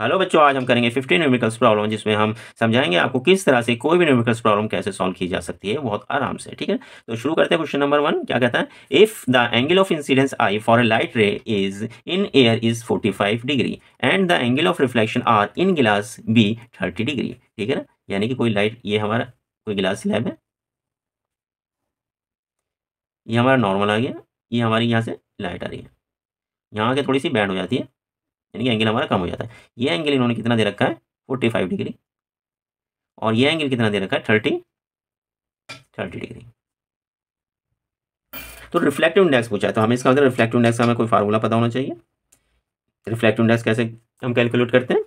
Hello बच्चों आज हम करेंगे 15 न्यूमेरिकल्स प्रॉब्लम जिसमें हम समझाएंगे आपको किस तरह से कोई भी न्यूमेरिकल्स प्रॉब्लम कैसे सॉल्व की जा सकती है बहुत आराम से ठीक है तो शुरू करते हैं क्वेश्चन नंबर वन क्या कहता है if the angle of incidence i for a light ray is in air is 45 degree and the angle of reflection r in glass be thirty degree ठीक है ना यानी कि कोई लाइट ये हमारा कोई गिलास लैब है ये हमारा नॉर्मल आ गया ये हमारी यहाँ से लाइट आ रही है यहाँ आके थोड़ी सी बैंड हो जाती है यानी कि एंगल हमारा कम हो जाता है ये एंगल इन्होंने कितना दे रखा है फोर्टी फाइव डिग्री और ये एंगल कितना दे रखा है थर्टी थर्टी डिग्री तो रिफ्लेक्टिव इंडेक्स पूछा है तो हमें इसका मतलब रिफ्लेक्टिव इंडेक्स का हमें कोई फार्मूला पता होना चाहिए रिफ्लेक्टिव इंडेक्स कैसे हम कैलकुलेट करते हैं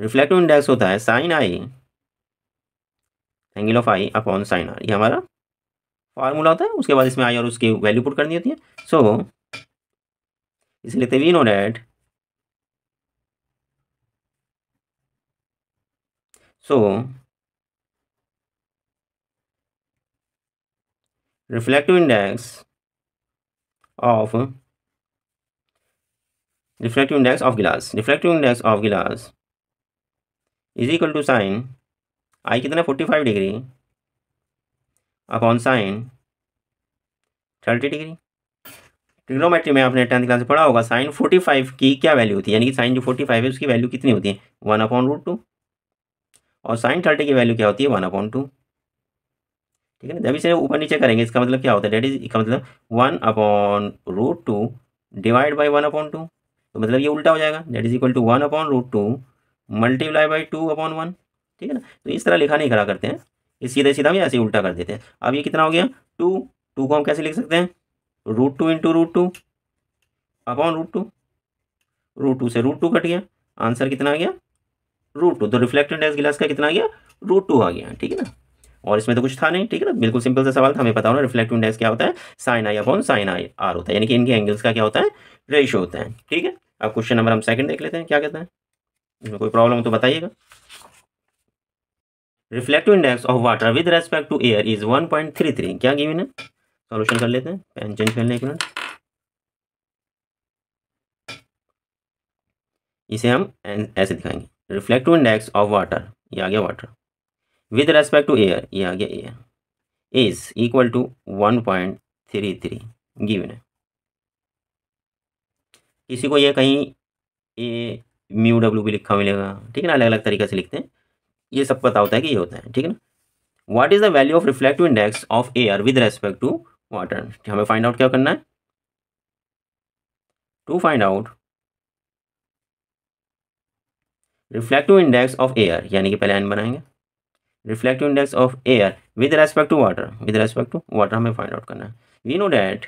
रिफ्लेक्टिव इंडेक्स होता है sine i angle of i upon sine r ये हमारा फार्मूला होता है उसके बाद इसमें आई और उसकी वैल्यू पुट करनी होती है सो so, इसलिए we know that so reflective index of reflective index of glass reflective index of glass is equal to sine i कितना forty five degree upon sine thirty degree trigonometry में आपने tenth class में पढ़ा होगा sine forty five की क्या value होती है यानी कि साइन जो फोर्टी फाइव है उसकी वैल्यू कितनी होती है वन अपॉन रूट टू और साइन थर्टी की वैल्यू क्या होती है वन अपॉन टू ठीक है ना जब इसे ऊपर नीचे करेंगे इसका मतलब क्या होता है डेट इज इसका मतलब one upon root two divide by one upon two तो मतलब ये उल्टा हो जाएगा that is equal to one upon root two multiply by two upon one ठीक है ना तो इस तरह लिखा नहीं करा करते हैं इस सीधे सीधा भी ऐसे उल्टा कर देते हैं अब ये कितना हो गया टू टू को हम कैसे लिख सकते हैं root two into root two upon root two root two से रूट टू कट गया आंसर कितना आ गया रूट टू तो रिफ्लेक्टेड डैश गिलास का कितना आ गया रूट टू आ गया ठीक है ना और इसमें तो कुछ था नहीं ठीक है ना बिल्कुल सिंपल सा सवाल था हमें पता होना रिफ्लेक्टिव इंडेक्स क्या होता है sine i upon sine i r होता है यानी कि इनके एंगल्स का क्या होता है रेशो होता है ठीक है अब क्वेश्चन नंबर हम सेकंड देख लेते हैं क्या कहते हैं इसमें कोई प्रॉब्लम हो तो बताइएगा reflective index of water with respect to air is one point three three क्या गिवन है सॉल्यूशन कर लेते हैं पेन चेंज कर लें एक मिनट इसे हम ऐसे दिखाएंगे रिफ्लेक्टिव इंडेक्स ऑफ वाटर ये आ गया water with respect to air ये आ गया air is equal to one point three three given है किसी को ये कहीं ए म्यू डब्ल्यू भी लिखा मिलेगा ठीक है ना अलग अलग तरीके से लिखते हैं ये सब पता होता है कि ये होता है ठीक है ना what is the value of reflective index of air with respect to water हमें फाइंड आउट क्या करना है to find out reflective index of air यानी कि पहले एन बनाएंगे reflective index of air with respect to water with respect to water हमें find out करना है we know that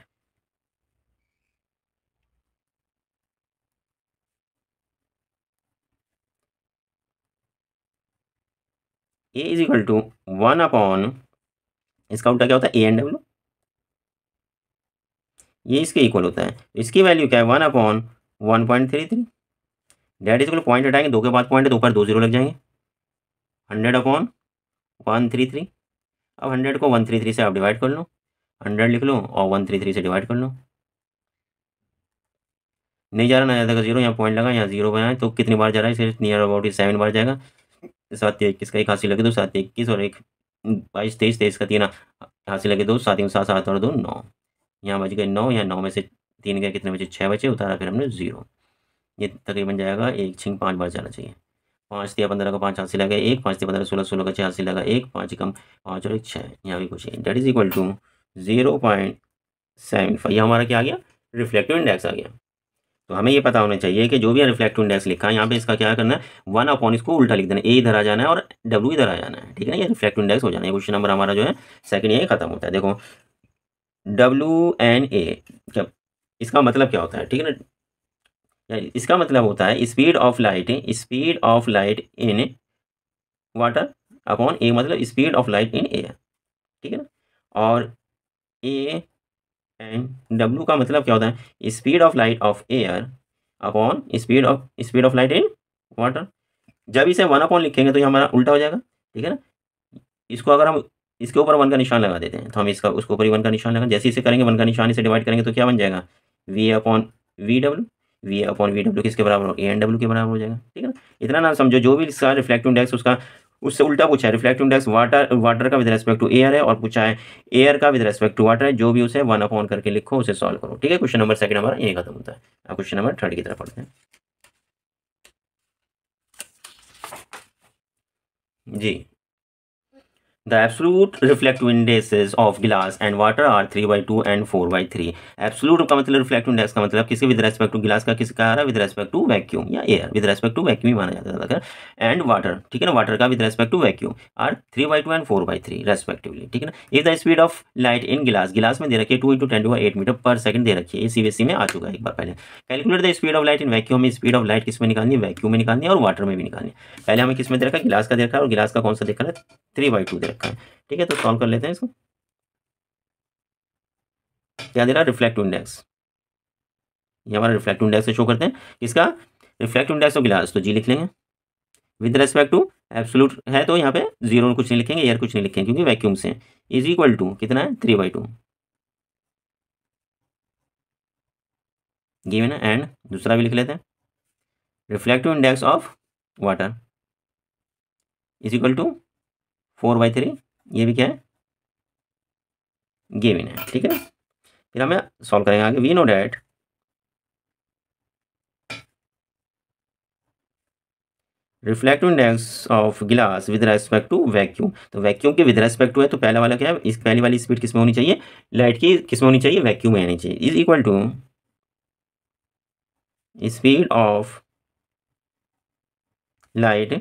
a is equal to one upon इसका उल्टा क्या होता है ए एंड डब्ल्यू ये इसके इक्वल होता है तो इसकी वैल्यू क्या है one upon one point three three that is equal point हटाएंगे दो के बाद पॉइंट है दो पर दो जीरो लग जाएंगे hundred upon one three three अब हंड्रेड को वन थ्री थ्री से आप डिवाइड कर लो हंड्रेड लिख लो और वन थ्री थ्री से डिवाइड कर लो नहीं जा रहा ना ज्यादा जीरो यहाँ पॉइंट लगा यहाँ जीरो बनाए तो कितनी बार जा रहा है सिर्फ नियर अबाउट सेवन बार जाएगा सात इक्कीस का एक हासिल लगे दो सात इक्कीस और एक बाईस तेईस तेईस का तीन हासिल लगे दो सात सात सात और दो नौ यहाँ बच गए नौ यहाँ नौ में से तीन गए कितने बचे छः बचे उतारा फिर हमने जीरो ये तकरीबन जाएगा एक छिंग पाँच बार जाना चाहिए पाँच तीन पंद्रह का पाँच हासिल लगा एक पाँच तीन पंद्रह सोलह सोलह का छः हासिल लगा एक पाँच कम पाँच और एक छः यहाँ भी कुछ है that is equal to zero point seven five ये हमारा क्या आ गया रिफ्लेक्टिव इंडेक्स आ गया तो हमें ये पता होना चाहिए कि जो भी रिफ्लेक्टिव इंडेक्स लिखा है यहाँ पे इसका क्या करना है वन अपॉन इसको उल्टा लिख देना ए इधर आ जाना है और डब्ल्यू इधर आ जाना है ठीक है ना ये रिफ्लेक्टिव इंडेक्स हो जाना है क्वेश्चन नंबर हमारा जो है सेकंड ये खत्म होता है देखो डब्ल्यू एन ए इसका मतलब क्या होता है ठीक है ना इसका मतलब होता है speed of light speed of light in water upon a मतलब speed of light in air ठीक है ना और ए एंड डब्ल्यू का मतलब क्या होता है speed of light of air upon speed of speed of light in water जब इसे वन अपॉन लिखेंगे तो ये हमारा उल्टा हो जाएगा ठीक है ना इसको अगर हम इसके ऊपर वन का निशान लगा देते हैं तो हम इसका उसके ऊपर ही वन का निशान लगा जैसे इसे करेंगे वन का निशान इसे डिवाइड करेंगे तो क्या बन जाएगा V upon V W V upon V W किसके बराबर हो ए एन डब्ल्यू के बराबर हो जाएगा ठीक है ना इतना ना समझो जो भी इसका रिफ्लेक्टिव इंडेक्स उसका उससे उल्टा पूछा है रिफ्लेक्टिव इंडेक्स वाटर वाटर का विद रेस्पेक्ट टू एयर है और पूछा है एयर का विद रेस्पेक्ट टू वाटर है जो भी उसे वन अपॉन करके लिखो उसे सॉल्व करो ठीक है क्वेश्चन नंबर सेकंड हमारा यही खत्म होता है अब क्वेश्चन नंबर थर्ड की तरफ पढ़ते हैं जी The absolute reflective indices of glass and water are 3 by 2 and 4 by 3. Absolute का मतलब reflective index का मतलब किसके with respect to glass का किसका आ रहा है with respect to vacuum या air with respect to vacuum ही माना जाता है ज़्यादातर and water ठीक है ना water का with respect to vacuum are 3 by 2 and 4 by 3 respectively ठीक है ना if the speed of light in glass glass में दे रखी है 2 into 10 to 8 metre per second दे रखी है ये सीबीएसई में आ चुका है एक बार पहले calculate the speed of light in vacuum में स्पीड ऑफ लाइट किस में निकालनी है वैक्यूम में निकालनी है और वाटर में भी निकालनी है पहले हमें किस में देखा गिलास का देखा और गिलास का कौन सा देखा है थ्री बाई टू देखा रखा है ठीक है तो सॉल्व कर लेते हैं इसको क्या दे रहा है रिफ्लेक्ट इंडेक्स ये हमारा रिफ्लेक्ट इंडेक्स से शो करते हैं इसका रिफ्लेक्ट इंडेक्स ऑफ गिलास तो जी लिख लेंगे विद रेस्पेक्ट टू एब्सोलूट है तो यहाँ पे जीरो कुछ नहीं लिखेंगे एयर कुछ नहीं लिखेंगे क्योंकि वैक्यूम से इज इक्वल टू कितना है थ्री बाई टू गिव है एंड दूसरा भी लिख लेते हैं reflective index of water is equal to four by three ये भी क्या है विन है ठीक है फिर हमें सॉल्व करेंगे आगे we know that reflective index of glass with respect to vacuum तो वैक्यूम के विद रेस्पेक्ट टू है तो पहला वाला क्या है इस पहली वाली स्पीड किसमें होनी चाहिए लाइट की किसमें होनी चाहिए वैक्यूम में आनी चाहिए is equal to speed of light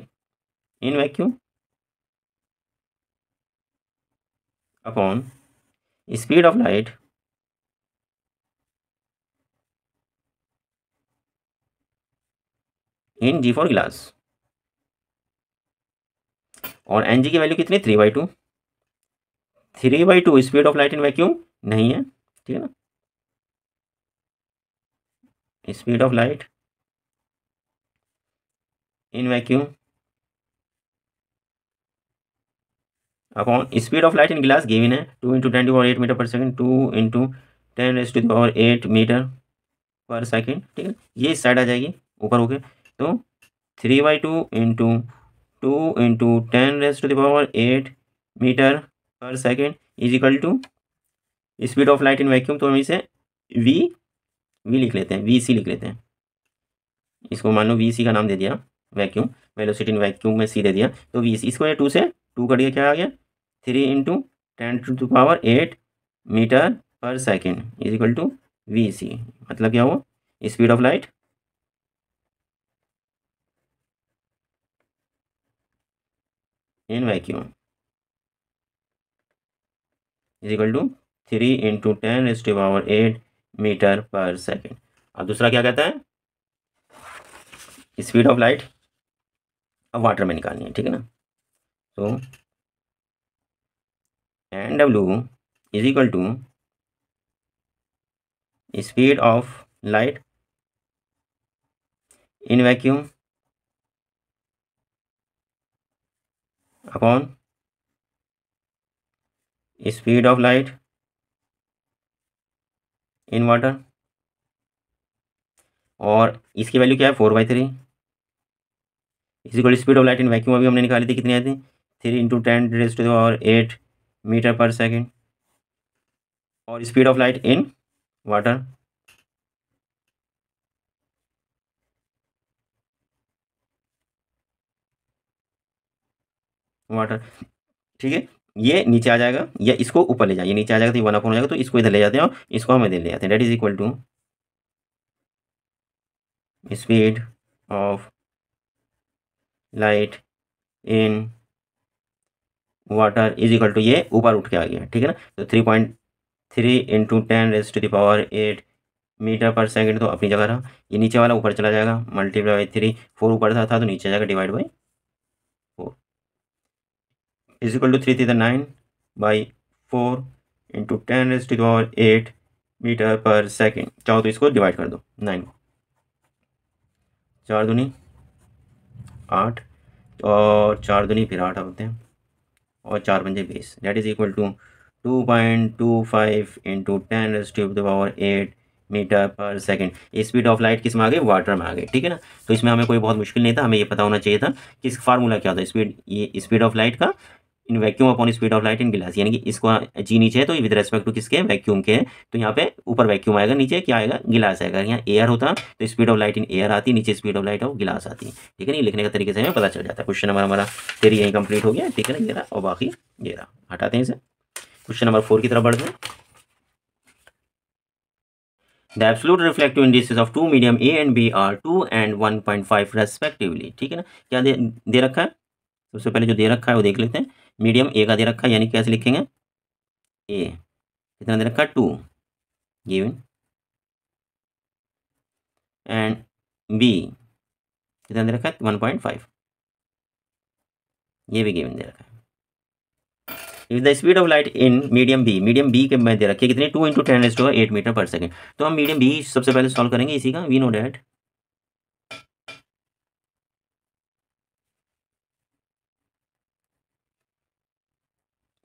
in vacuum upon speed of light in g for glass और एन जी की वैल्यू कितनी three by two three by two speed of light in vacuum नहीं है ठीक है ना speed of light in vacuum upon speed of light in glass given है two into ten to power eight metre per second two into ten s to power eight metre per second ठीक है ये इस side आ जाएगी ऊपर होके तो three by two into two into ten raise to the power eight metre per second is equal to speed of light in vacuum तो हम इसे वी वी लिख लेते हैं वी सी लिख लेते हैं इसको मान लो वी सी का नाम दे दिया वैक्यूम वेलोसिटी इन वैक्यूम में सी दे दिया तो वी सी इसको ये टू से टू कट गया क्या आ गया three into ten to to power eight metre per second is equal to v c मतलब क्या हुआ speed of light in vacuum is equal to three into ten s to power eight metre per second अब दूसरा क्या कहता है speed of light अब water में निकालनी है ठीक है ना तो एन डब्ल्यू is equal to speed of light in vacuum upon speed of light in water और इसकी वैल्यू क्या है फोर बाई थ्री इसी को speed of light in vacuum अभी हमने निकाली थी कितनी आई थी three into ten days to और एट मीटर पर सेकेंड और speed of light in water water ठीक है ये नीचे आ जाएगा या इसको ऊपर ले ये नीचे आ जाएगा तो ये वन अपन हो जाएगा तो इसको इधर ले जाते हैं और इसको हम इधर ले जाते हैं that is equal to speed of light in water is equal to ये ऊपर उठ के आ गया ठीक है ना तो three point three into ten raise to the power eight metre per second तो अपनी जगह रहा ये नीचे वाला ऊपर चला जाएगा मल्टीप्लाई बाई थ्री फोर ऊपर था, था तो नीचे जाएगा divide by four is equal to three three nine by four into ten raise to the power eight metre per second चाहो तो इसको डिवाइड कर दो नाइन को चार दूनी आठ और चार दूनी फिर आठ होते हैं और चार पंजे बीस that is equal to two point two five into ten to the power eight metre per second speed of light किस में आ गई वाटर में आ गई ठीक है ना तो इसमें हमें कोई बहुत मुश्किल नहीं था हमें ये पता होना चाहिए था कि इस फार्मूला क्या होता है स्पीड ये स्पीड ऑफ लाइट का in vacuum upon speed of light in glass यानी कि इसको जी नीचे है तो विद रेस्पेक्ट टू किसके वैक्यूम के तो यहाँ पे ऊपर वैक्यूम आएगा नीचे क्या आएगा गिलास आएगा यहाँ एयर होता तो speed of light in air आती नीचे स्पीड ऑफ लाइट ऑफ गिलास आती ठीक है ना लिखने का तरीके से हमें पता चल जाता है क्वेश्चन नंबर हमारा तेरी यहीं कंप्लीट हो गया ठीक है ना ये और बाकी ये हटाते हैं इसे क्वेश्चन नंबर फोर की तरफ बढ़ते हैं the reflective indices of two medium A and B are two and one point five respectively ठीक है ना क्या दे, दे रखा है सबसे पहले जो दे रखा है वो देख लेते हैं मीडियम ए का दे रखा है यानी कैसे लिखेंगे ए कितना दे रखा है टू गिवन एंड बी कितना दे रखा है वन पॉइंट फाइव ये भी गिवन दे रखा है if the speed of light in medium B medium B के मैं दे रखी है कितनी two into ten s to eight metre per second तो हम मीडियम बी सबसे पहले सॉल्व करेंगे इसी का we know that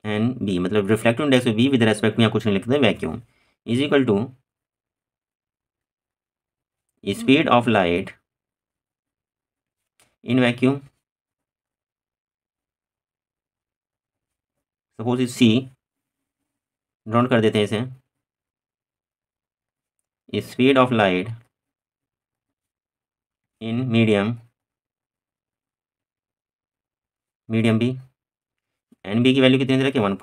and B मतलब reflective index of B with respect में कुछ नहीं लिखते vacuum is equal to speed of light in vacuum suppose is c drawn कर देते हैं इसे speed of light in medium medium B n B की वैल्यू कितनी दे रखी है वन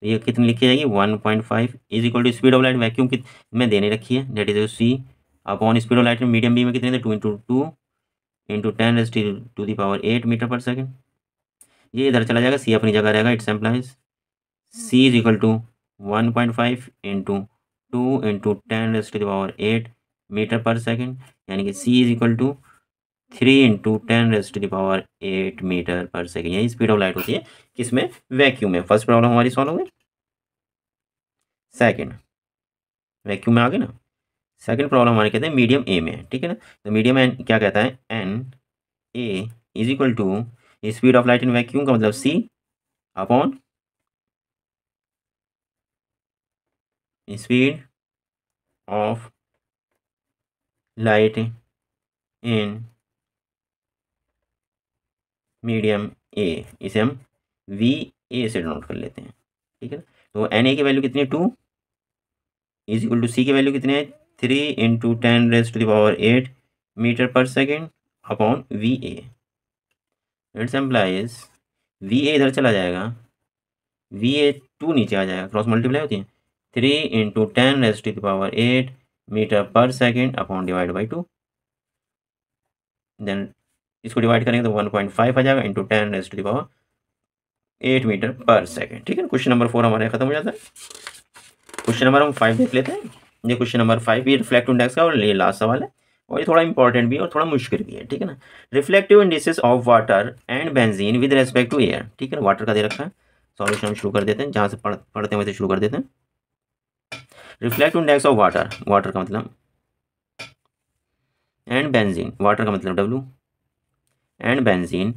तो ये कितनी लिखी जाएगी one point five is equal to speed of light vacuum कित में देने रखी है that is c upon speed of light में मीडियम बी में कितने थे two into two into ten s t to the power eight metre per second ये इधर चला जाएगा सी अपनी जगह रहेगा it's implies c is equal to one point five into two into ten s t power eight metre per second यानी कि c is equal to three into ten rest the power eight metre per second यही speed of light होती है किसमें में vacuum में first problem हमारी solve हो गई सेकेंड वैक्यूम में आ गए ना सेकेंड प्रॉब्लम हमारे कहते हैं मीडियम ए में ठीक है ना तो मीडियम एन क्या कहता है n A is equal to speed of light in vacuum का मतलब c upon speed of light in medium A इसे हम वी ए से डोनोट कर लेते हैं ठीक है तो एन ए की वैल्यू कितनी है two is equal to c की वैल्यू कितनी है three into ten raise to the power eight metre per second upon v A it's implies v A इधर चला जाएगा वी ए टू नीचे आ जाएगा क्रॉस मल्टीप्लाई होती है three into ten raise to the power eight metre per second upon divide by two then इसको divide करेंगे तो वन पॉइंट फाइव आ जाएगा into ten raise to the power eight metre per second ठीक है क्वेश्चन नंबर फोर हमारे खत्म हो जाता है क्वेश्चन नंबर हम फाइव देख लेते हैं ये क्वेश्चन नंबर फाइव ये रिफ्लेक्टिव इंडेक्स का और ये लास्ट सवाल है और ये थोड़ा इंपॉर्टेंट भी है और थोड़ा मुश्किल भी है ठीक है ना reflective indices of water and benzene with respect to air ठीक है वाटर का दे रखा है सॉल्यूशन हम शुरू कर देते हैं जहाँ से पढ़ पढ़ते हैं वैसे शुरू कर देते हैं reflective index of water water का मतलब एंड बेंजीन वाटर का मतलब डब्ल्यू एंड बेंजीन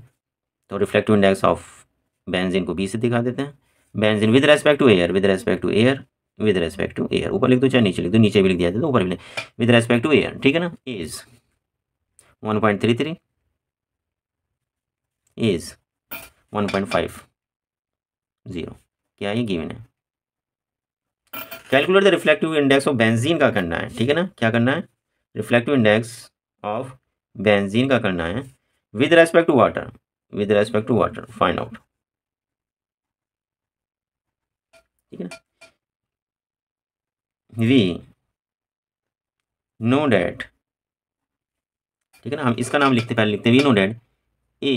तो रिफ्लेक्टिव इंडेक्स ऑफ बेंजीन को बी से दिखा देते हैं benzene with respect to air with respect to air with respect to air ऊपर लिख दो चाहे नीचे लिख दो नीचे भी लिख दिया जाता है ऊपर भी लिख विद रेस्पेक्ट टू एयर ठीक है ना is one point three three is one point five zero क्या ये गिवन है calculate the reflective index of benzene का करना है ठीक है ना क्या करना है रिफ्लेक्टिव इंडेक्स ऑफ बेंजीन का करना है with respect to water with respect to water find out ठीक है ना वी नो डैट ठीक है ना हम इसका नाम लिखते पहले लिखते we know that A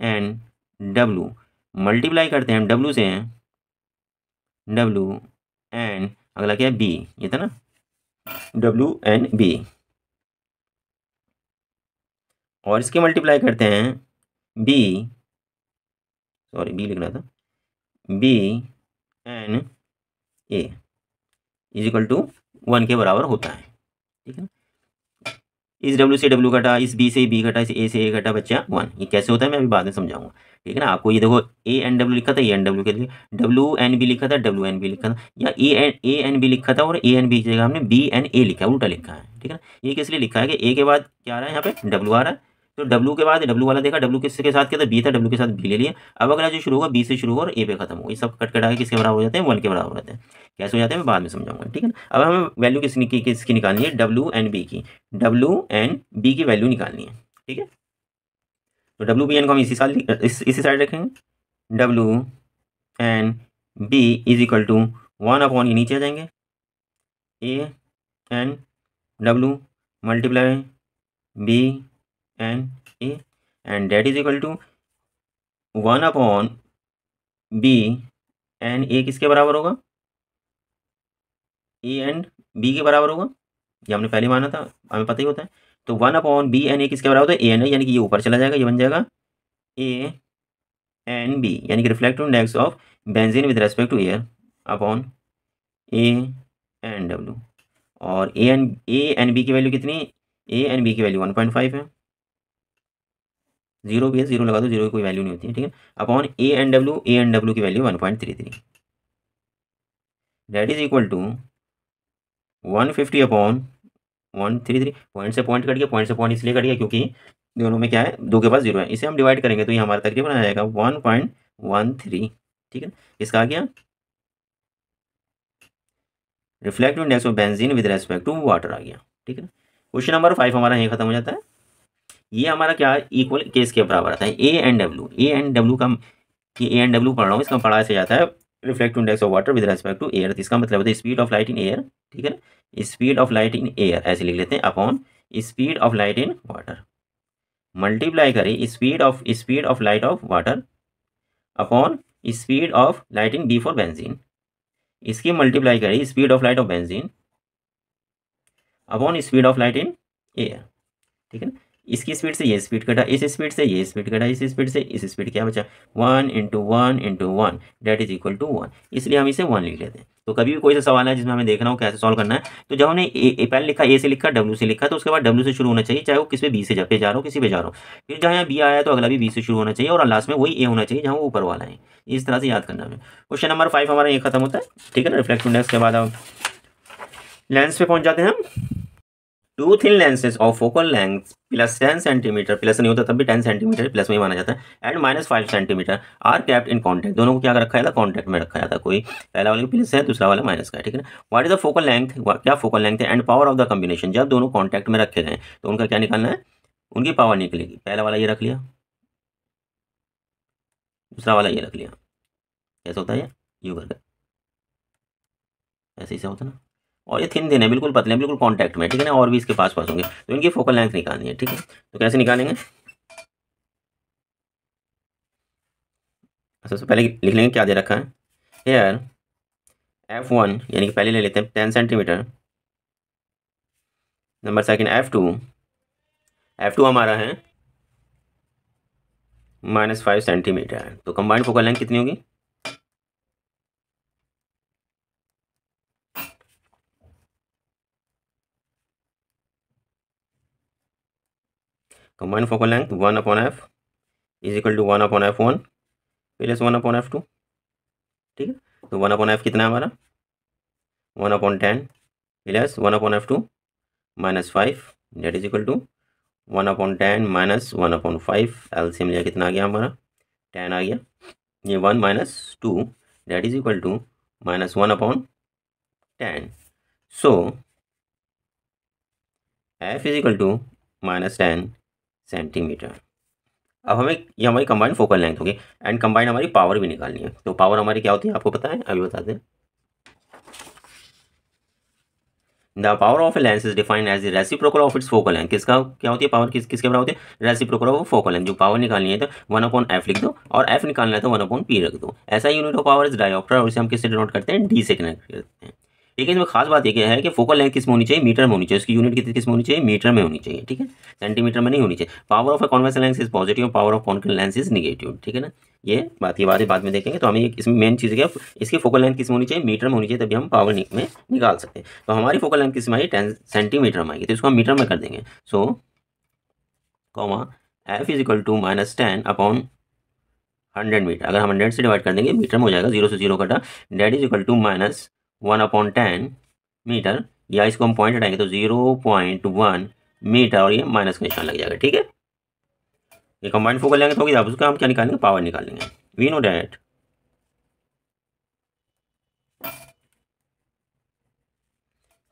and W multiply करते हैं हम डब्लू से डब्लू एंड अगला क्या है बी ये था ना डब्लू एंड बी और इसके मल्टीप्लाई करते हैं बी सॉरी बी लिखना था B n A is equal to one के बराबर होता है ठीक है इस डब्ल्यू से डब्ल्यू घटा इस बी से बी घटा इस ए से ए घटा बच्चा वन ये कैसे होता है मैं अभी बाद में समझाऊंगा ठीक है ना आपको ये देखो ए एन डब्ल्यू लिखा था ए एन डब्ल्यू के लिए डब्ल्यू एन बी लिखा था डब्ल्यू एन बी लिखा था या A n A n B लिखा था और ए एन बी की जगह हमने बी एन ए लिखा है उल्टा लिखा है ठीक है ना ये किस लिए लिखा है कि ए के बाद क्या आ रहा है यहाँ पे डब्ल्यू आ रहा है फिर तो डब्लू के बाद डब्लू वाला देखा डब्लू किसके साथ क्या था बी था डब्लू के साथ बी ले लिया अब अगला जो शुरू होगा बी से शुरू हो और ए पे खत्म होगा ये सब कट कटा के किसके बराबर हो जाते हैं वन के बराबर हो जाते हैं कैसे हो जाते हैं मैं बाद में समझाऊंगा ठीक है अब हमें वैल्यू किसकी की, किसकी निकालनी है डब्लू एंड बी की डब्लू एंड बी की वैल्यू निकालनी है ठीक है तो डब्लू बी एन को हम इसी साल इस, इसी साइड रखेंगे डब्लू and b is equal to one upon ये नीचे आ जाएंगे A and W multiply B n A and that is equal to one upon B n A किसके बराबर होगा ए एंड बी के बराबर होगा ये हमने पहले माना था हमें पता ही होता है तो one upon B n A किसके बराबर होता है ए एन ए यानी कि ये ऊपर चला जाएगा ये बन जाएगा ए एन बी यानी कि reflect index of benzene with respect to air upon A n W और A n A n B की वैल्यू कितनी ए एन बी की वैल्यू वन पॉइंट फाइव है जीरो भी है जीरो लगा दो जीरो की कोई वैल्यू नहीं होती है ठीक है upon A and W A and W की value one point three three that is equal to one fifty upon one three three point से पॉइंट कट गया पॉइंट से पॉइंट इसलिए कट गया क्योंकि दोनों में क्या है दो के पास जीरो है इसे हम डिवाइड करेंगे तो ये हमारा तकरीबन आ जाएगा वन पॉइंट वन थ्री ठीक है इसका आ गया reflective index of benzene with respect to water आ गया ठीक है क्वेश्चन नंबर फाइव हमारा यहीं खत्म हो जाता है ये हमारा क्या है इक्वल केस के बराबर आता है A and W A and W का ये ए एंड डब्ल्यू पढ़ रहा हूँ इसका पढ़ा से जाता है reflect index of water with respect to air इसका मतलब होता है speed of light in air ठीक है ना speed of light in air ऐसे लिख लेते हैं upon speed of light in water multiply करें speed of speed of light of water upon speed of light in B for benzene इसकी multiply करें speed of light of benzene upon speed of light in air ठीक है ना इसकी speed से ये speed कटा इस स्पीड से ये स्पीड कटा इस स्पीड से इस स्पीड क्या बचा one into one into one that is equal to one इसलिए हम इसे वन लिख लेते हैं तो कभी भी कोई सा सवाल है जिसमें हमें देखना हो कैसे सॉल्व करना है तो जब हमने ए पहले लिखा ए से लिखा डब्ल्यू से लिखा तो उसके बाद डब्ल्यू से शुरू होना चाहिए चाहे वो किस पे बी से जा पे जा रहा हो किसी पे जा रहा हो फिर जहाँ बी आया तो अगला भी बी से शुरू होना चाहिए और लास्ट में वही ए होना चाहिए जहाँ वो ऊपर वाला है इस तरह से याद करना हमें क्वेश्चन नंबर फाइव हमारा ये खत्म होता है ठीक है ना रिफ्लेक्ट इंडेक्स के बाद हम लेंस पे पहुँच जाते हैं हम two thin lenses of focal length plus ten centimetre plus नहीं होता तब भी टेन सेंटीमीटर प्लस में ही माना जाता है and minus five centimetre are kept in contact दोनों को क्या रखा जाता है कॉन्टैक्ट में रखा जाता है कोई पहला वाले प्लस है दूसरा वाला माइनस का ठीक है ना इज द फोकल लेंथ क्या फोकल लेंथ है and power of the combination जब दोनों कॉन्टैक्ट में रखे गए तो उनका क्या निकालना है उनकी पावर निकलेगी पहला वाला ये रख लिया दूसरा वाला ये रख लिया कैसा होता है यू करके ऐसे ही होता ना और ये थिन थिन है बिल्कुल पतले हैं बिल्कुल कॉन्टैक्ट में ठीक है ना और भी इसके पास पास होंगे तो इनकी फोकल लेंथ निकालनी है ठीक है तो कैसे निकालेंगे अच्छा, सबसे पहले लिख लेंगे क्या दे रखा है हेयर एफ वन यानी कि पहले ले लेते हैं ten centimetre number second f two f two हमारा है माइनस फाइव सेंटीमीटर तो कंबाइंड फोकल लेंथ कितनी होगी combine focal length one upon F is equal to one upon F one plus one upon f two ठीक है तो one upon F कितना है हमारा one upon ten plus one upon f two minus five that is equal to one upon ten minus one upon five एल्सियम लिया कितना आ गया हमारा टेन आ गया ये one minus two that is equal to minus one upon ten so f is equal to minus ten centimetre अब हमें ये हमारी कंबाइंड फोकल लेंथ होगी एंड कंबाइंड हमारी पावर भी निकालनी है तो पावर हमारी क्या होती है आपको पता है अभी बता दें the power of a lens is defined as the reciprocal of its focal length किसका क्या होती है पावर किस किसके बराबर होती है रेसिप्रोकल ऑफ फोकल लेंथ जो पावर निकालनी है तो वन अपॉन एफ लिख दो और एफ निकालना है तो वन अपॉन पी रख दो ऐसा unit of power is dioptre और इसे हम किससे डिनोट करते हैं डी से कनेक्ट करते हैं ठीक है इसमें खास बात यह है कि फोकल लेंथ किस में होनी चाहिए मीटर में होनी चाहिए उसकी यूनिट कितनी किस में होनी चाहिए मीटर में होनी चाहिए ठीक है सेंटीमीटर में नहीं होनी चाहिए power of a convex lens is positive power of concave lens is negative ठीक है ना ये बात ये बात बाद में देखेंगे तो हमें इसमें मेन चीज़ क्या इसकी फोकल लेंथ किस में होनी चाहिए मीटर में होनी चाहिए तभी हम पावर में निकाल सकते हैं तो हमारी फोकल लेंथ किस में आई टेन सेंटीमीटर में आएगी तो इसको हम मीटर में कर देंगे so comma F is equal to minus ten upon hundred metre अगर हम हंड्रेड से डिवाइड कर देंगे मीटर में हो जाएगा जीरो से जीरो कटा that is equal to minus one upon ten metre या इसको हम पॉइंट हटाएंगे तो ज़ीरो पॉइंट वन मीटर और ये माइनस का निशान लग जाएगा ठीक है ये कंबाइंड फोकल लेंगे तो क्या उसका हम क्या निकालेंगे पावर निकालेंगे वी नो डैट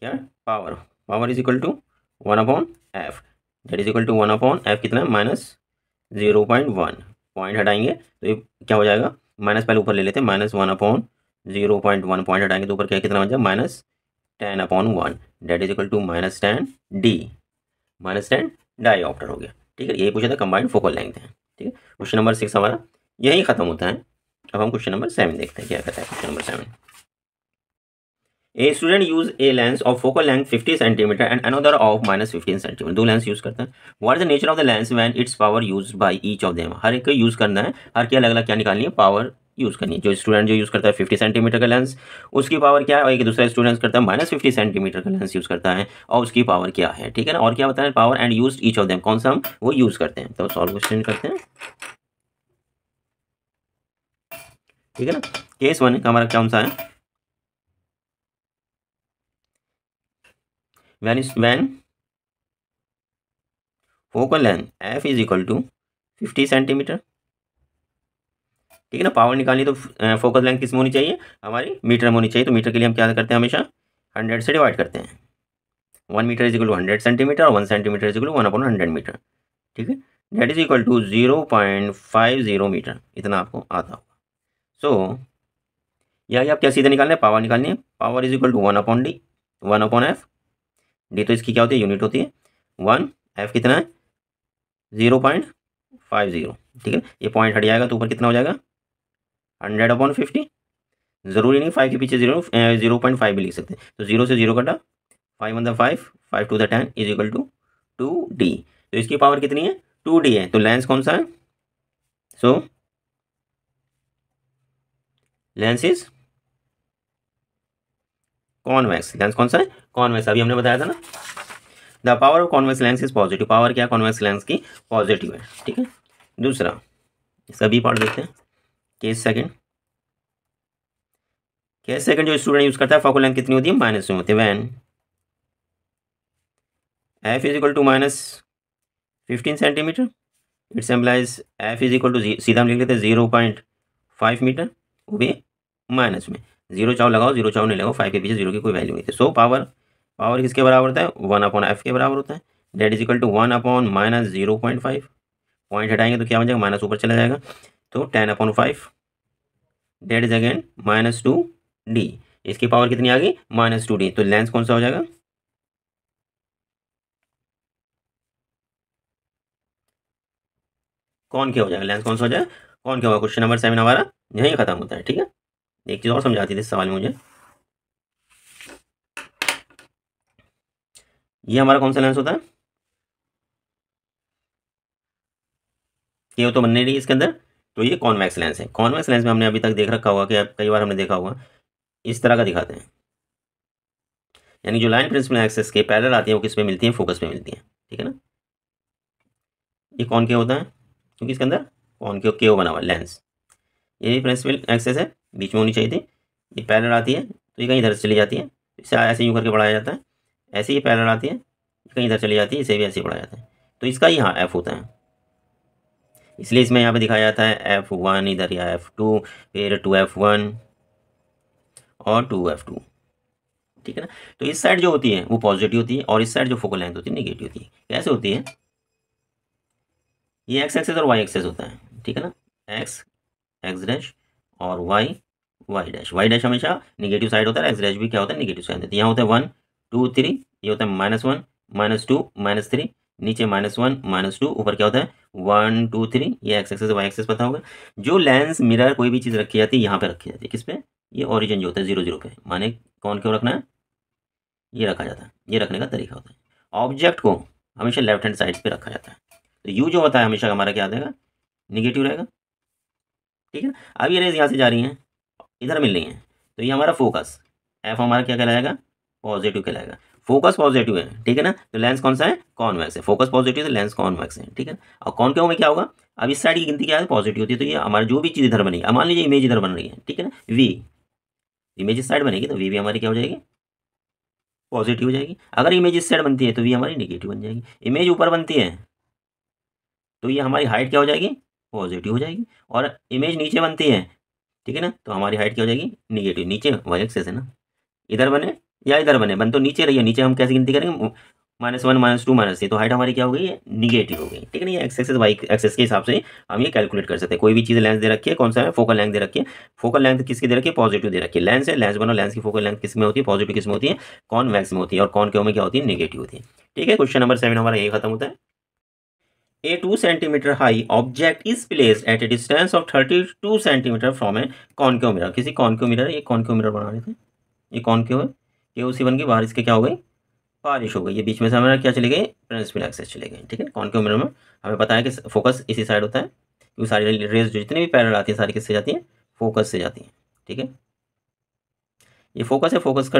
क्या power power is equal to one upon F that is equal to one upon F कितना है minus zero point one point हटाएंगे तो ये क्या हो जाएगा माइनस पहले ऊपर ले लेते हैं minus one upon zero point one point हटाएंगे तो ऊपर क्या कितना बन जाए minus ten upon one that is equal to minus ten D minus ten dioptre हो गया ठीक है यही पूछा था कंबाइंड फोकल लेंथ है ठीक है क्वेश्चन नंबर सिक्स हमारा यही ख़त्म होता है अब हम क्वेश्चन नंबर सेवन देखते हैं क्या कहता है question number seven a student use a lens of focal length 50 centimetre and another of minus fifteen centimetre दो लेंस यूज करते हैं what is the nature of the lens when its power use by each of them हर एक use करना है हर के अलग अलग क्या निकालनी है पावर यूज़ करनी है जो स्टूडेंट जो यूज़ करता है फिफ्टी सेंटीमीटर का लेंस उसकी पावर क्या है और एक दूसरा स्टूडेंट्स करता है माइनस फिफ्टी सेंटीमीटर का लेंस यूज़ करता है और उसकी पावर क्या है ठीक है ना और क्या बताएं power and use each of them कौन सा हम वो यूज़ करते हैं तो सॉल्व क्वेश्चन करते हैं ठीक है ना केस वन का हमारा कौन सा है when is when focal length F is equal to fifty centimetre ठीक है ना पावर निकालनी तो फोकस लेंथ किस में होनी चाहिए हमारी मीटर में होनी चाहिए तो मीटर के लिए हम क्या करते हैं हमेशा हंड्रेड से डिवाइड करते हैं one metre is equal to hundred centimetre और one centimetre is equal one upon hundred metre ठीक है that is equal to zero point five zero metre इतना आपको आता होगा सो so, यह आप क्या सीधे निकालना है पावर निकालनी है power is equal to one upon D one upon F D तो इसकी क्या होती है यूनिट होती है वन एफ कितना है ज़ीरो पॉइंट फाइव ज़ीरो ठीक है ये पॉइंट हट जाएगा तो ऊपर कितना हो जाएगा हंड्रेड अपॉन फिफ्टी ज़रूरी नहीं फाइव के पीछे जीरो जीरो पॉइंट फाइव भी लिख सकते हैं तो जीरो से जीरो कटा five one the five five two the ten is equal to two D तो इसकी पावर कितनी है टू डी है तो लेंस कौन सा है so lens is convex lens कौन सा है कॉन्वेक्स अभी हमने बताया था ना the power of convex lens is positive power क्या कॉन्वेक्स लेंस की पॉजिटिव है ठीक है दूसरा इसका बी पार्ट देखते हैं के सेकंड के सेकंड जो स्टूडेंट यूज़ करता है फोकल लेंथ कितनी होती है माइनस में होती है when F is equal to minus fifteen centimetre it's implies F is equal to सीधा हम लिख लेते हैं जीरो पॉइंट फाइव मीटर वो भी माइनस में जीरो चाव लगाओ जीरो चाव नहीं लगाओ फाइव के पीछे जीरो की कोई वैल्यू नहीं थी सो पावर पावर किसके बराबर होता है वन अपॉन एफ के बराबर होता है that is equal to one upon minus zero point five point हटाएंगे तो क्या हो जाएगा माइनस ऊपर चला जाएगा तो ten upon five that is again minus two D इसकी पावर कितनी आ गई माइनस टू डी तो लेंस कौन सा हो जाएगा कौन क्या हो जाएगा लेंस कौन सा हो जाएगा कौन क्या होगा क्वेश्चन नंबर सेवन हमारा यही खत्म होता है ठीक है एक चीज़ और समझाती थी इस सवाल में मुझे ये हमारा कौन सा लेंस होता है ये तो बनने रही इसके अंदर तो ये कॉन्वेक्स लेंस है कॉन्वेक्स लेंस में हमने अभी तक देख रखा होगा कि कई बार हमने देखा होगा इस तरह का दिखाते हैं यानी जो लाइन प्रिंसिपल एक्सेस के पैरल आती है वो किस पे मिलती है फोकस पे मिलती है ठीक है ना ये कौन के होता है क्योंकि इसके अंदर कौन के ओ बना हुआ है लेंस ये भी प्रिंसिपल एक्सेस है बीच में होनी चाहिए थी ये पैरल आती है तो ये कहीं इधर से चली जाती है इसे ऐसे यूँ करके बढ़ाया जाता है ऐसे ही पैरल आती है कहीं इधर चली जाती है इसे भी ऐसे ही बढ़ाया जाता है तो इसका ही हाँ एफ होता है इसलिए इसमें यहाँ पे दिखाया जाता है एफ़ वन इधर या एफ़ टू फिर टू एफ़ वन और टू एफ़ टू ठीक है ना तो इस साइड जो होती है वो पॉजिटिव होती है और इस साइड जो फोकल लेंथ होती है निगेटिव होती है कैसे होती है ये एक्स एक्सेस और वाई एक्सेस होता है ठीक है ना एक्स एक्स डैश और Y Y dash Y dash हमेशा निगेटिव साइड होता है एक्स डैश भी क्या होता है निगेटिव साइड होती है तो यहाँ होता है वन टू थ्री ये होता है minus one minus two minus three नीचे माइनस वन माइनस टू ऊपर क्या होता है वन टू थ्री ये एक्स एक्सेस वाई एक्सेस पता होगा जो लेंस मिरर कोई भी चीज़ रखी जाती है यहाँ पे रखी जाती है किस पे ये ओरिजिन जो होता है जीरो जीरो पे माने कौन क्यों रखना है ये रखा जाता है ये रखने का तरीका होता है ऑब्जेक्ट को हमेशा लेफ्ट हैंड साइड पे रखा जाता है तो यू जो होता है हमेशा हमारा क्या देगा निगेटिव रहेगा ठीक है अब ये रेज यहाँ से जा रही हैं इधर मिल रही हैं तो ये हमारा फोकस एफ हमारा क्या कहलाएगा पॉजिटिव कहलाएगा फोकस पॉजिटिव है ठीक है ना तो लेंस कौन सा है कॉन्वेक्स है फोकस पॉजिटिव है तो लेंस कॉन्वेक्स है ठीक है और क्यों में क्या होगा अब इस साइड की गिनती क्या है पॉजिटिव होती है तो ये हमारी जो भी चीज़ इधर बनेगी मान लीजिए इमेज इधर बन रही है ठीक है ना वी इमेज इस साइड बनेगी तो वी भी हमारी क्या हो जाएगी पॉजिटिव हो जाएगी अगर इमेज इस साइड बनती है तो वी हमारी निगेटिव बन जाएगी इमेज ऊपर बनती है तो ये हमारी हाइट क्या हो जाएगी पॉजिटिव हो जाएगी और इमेज नीचे बनती है ठीक है ना तो हमारी हाइट क्या हो जाएगी निगेटिव नीचे वाई एक्सेस है ना इधर बने या इधर बने बन तो नीचे रहिए नीचे हम कैसे गिनती करेंगे minus one minus two minus three तो हाइट हमारी क्या हो गई है निगेटिव हो गई ठीक है ना एक्स एक्सेस वाई एक्सेस के हिसाब से हम ये कैलकुलेट कर सकते हैं कोई भी चीज़ लेंस दे रखी है कौन सा है फोकल लेंथ दे रखी है फोकल लेंथ किसकी दे रखी है पॉजिटिव दे रखी है लेंस है लेंस बनो लेंस की फोकल लेंथ किस में होती है पॉजिटिव किस में होती है कॉन वैक्स में होती है और कौन क्यों में क्या होती है निगेटिव होती है ठीक है क्वेश्चन नंबर सेवन हमारा यही खत्म होता है a two centimetre high object is place at a distance of two centimetre from a concave mirror किसी कॉनकेव मिरर ये कॉन मिरर बना रहे थे ये कॉनकेव है के ओ सी बन के बाहर इसके क्या हो गई बारिश हो गई ये बीच में से हमारा क्या चले गए प्रिंसिपल एक्सेस चले गए ठीक है कौन के उम्र में हमें पता है कि फोकस इसी साइड होता है क्योंकि सारी रेस जो जितनी भी पैरल आती है सारी किससे जाती है फोकस से जाती है ठीक है ये फोकस है फोकस का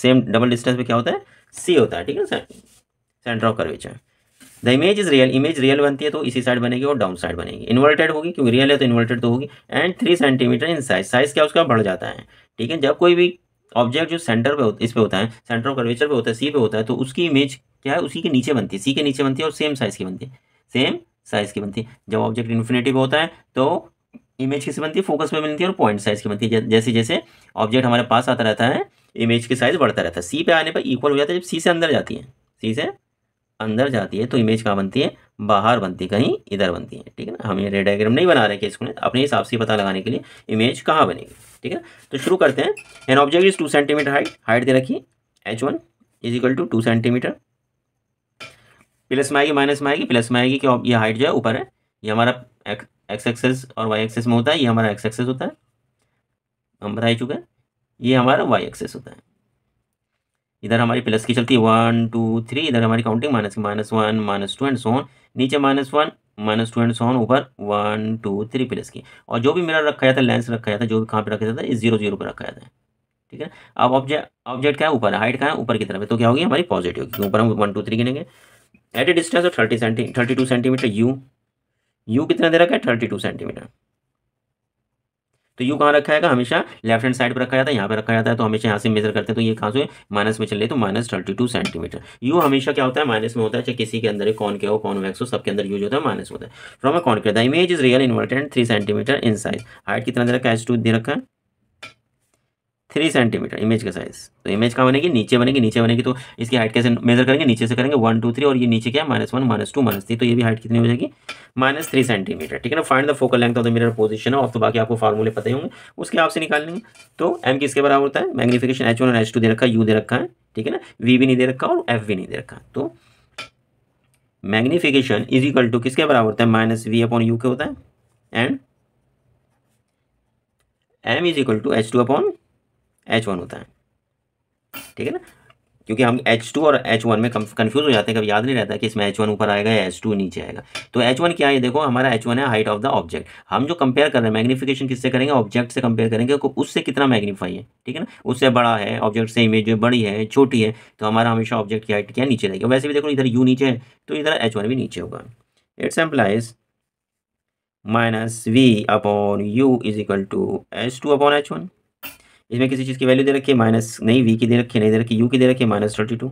सेम डबल डिस्टेंस पे क्या होता है सी होता है ठीक है centre of curvature the image is real image real बनती है तो इसी साइड बनेगी और डाउन साइड बनेगी इन्वर्टेड होगी क्योंकि रियल है तो इन्वर्टेड तो होगी and three centimetre in size size क्या उसका बढ़ जाता है ठीक है जब कोई भी ऑब्जेक्ट जो सेंटर पे इस पे होता है सेंटर ऑफ कर्वेचर पे होता है सी पे होता है तो उसकी इमेज क्या है उसी के नीचे बनती है सी के नीचे बनती है और सेम साइज़ की बनती है सेम साइज़ की बनती है जब ऑब्जेक्ट इन्फिनेटिव पे होता है तो इमेज किसी बनती है फोकस पे बनती है और पॉइंट साइज़ की बनती है जैसे जैसे ऑब्जेक्ट हमारे पास आता रहता है इमेज की साइज़ बढ़ता रहता है सी पे आने पर इक्वल हो जाता है जब सी से अंदर जाती है सी से अंदर जाती है तो इमेज कहाँ बनती है बाहर बनती है कहीं इधर बनती है ठीक है ना हम ये रेडाग्राम नहीं बना रहे केस इसको अपने हिसाब से पता लगाने के लिए इमेज कहाँ बनेगी ठीक है तो शुरू करते हैं an object is two centimetre height height दे रखी H one is equal to two centimetre plus में आएगी माइनस में आएगी प्लस में आएगी कि ये हाइट जो है ऊपर है ये हमारा एक्स एक्सेस और वाई एक्सेस में होता है ये हमारा एक्स एक्सेस होता है हम बता ही चुके हैं ये हमारा वाई एक्सेस होता है इधर हमारी प्लस की चलती है वन टू थ्री इधर हमारी काउंटिंग माइनस की minus one minus two and so on नीचे minus one minus two and so on ऊपर वन टू थ्री प्लस की और जो भी मेरा रखा जाता है लेंस रखा जाता है जो भी कहाँ पे रखा जाता है जीरो जीरो पर रखा जाता है ठीक है अब ऑब्जेक्ट ऑब्जेक्ट क्या है ऊपर है हाइट कहाँ है ऊपर की तरफ है तो क्या होगी हमारी पॉजिटिव होगी ऊपर हम वन टू थ्री गिनेंगे at a distance of thirty centi thirty two centimetre U U कितना दे रखा है थर्टी टू सेंटीमीटर तो यू कहाँ रखा जाएगा हमेशा लेफ्ट हैंड साइड पर रखा जाता है यहाँ पर रखा जाता है तो हमेशा यहाँ से मेजर करते हैं तो ये कहाँ से माइनस में रही तो minus thirty two centimetre U हमेशा क्या होता है माइनस में होता है चाहे किसी के अंदर कौन के हो कौन वैक्स हो सबके अंदर यूज होता है माइनस होता है from a con the image is real inverted three centimetre in size height कितना दे रखा है एच टू दे रखा है थ्री सेंटीमीटर इमेज का साइज तो इमेज कहाँ बनेगी नीचे बनेगी नीचे बनेगी तो इसकी हाइट कैसे मेजर करेंगे नीचे से करेंगे वन टू थ्री और ये नीचे क्या minus one minus two minus three तो ये भी हाइट कितनी हो जाएगी माइनस थ्री सेंटीमीटर ठीक है ना find the focal length of the mirror position और तो बाकी आपको फॉर्मूले पता ही होंगे उसके आपसे निकाल लेंगे तो एम किसके बराबर होता है मैग्नीफिकेशन एच वन और एच टू दे रखा यू दे रखा है ठीक है ना वी भी नहीं दे रखा और एफ भी नहीं दे रखा तो मैग्नीफिकेशन इज इक्वल टू किसके बराबर होता है माइनस वी अपॉन यू के होता है and M is equal to H two upon H one होता है ठीक है ना क्योंकि हम एच टू और एच वन में कन्फ्यूज़ हो जाते हैं कभी याद नहीं रहता कि इसमें एच वन ऊपर आएगा या एच टू नीचे आएगा तो एच वन क्या है देखो हमारा एच वन है हाइट ऑफ द ऑब्जेक्ट हम जो कंपेयर कर रहे हैं मैग्निफिकेशन किससे करेंगे ऑब्जेक्ट से कंपेयर करेंगे तो उससे कितना मैग्नीफाई है ठीक है ना उससे बड़ा है ऑब्जेक्ट से इमेज बड़ी है छोटी है तो हमारा हमेशा ऑब्जेक्ट की हाइट क्या नीचे रहेगी वैसे भी देखो इधर यू नीचे है तो इधर एच वन भी नीचे होगा it's implies minus we upon you is equal to H two upon H one इसमें किसी चीज़ की वैल्यू दे रखी है माइनस नहीं वी की दे रखी है नहीं दे रखी यू की दे रखी है minus thirty two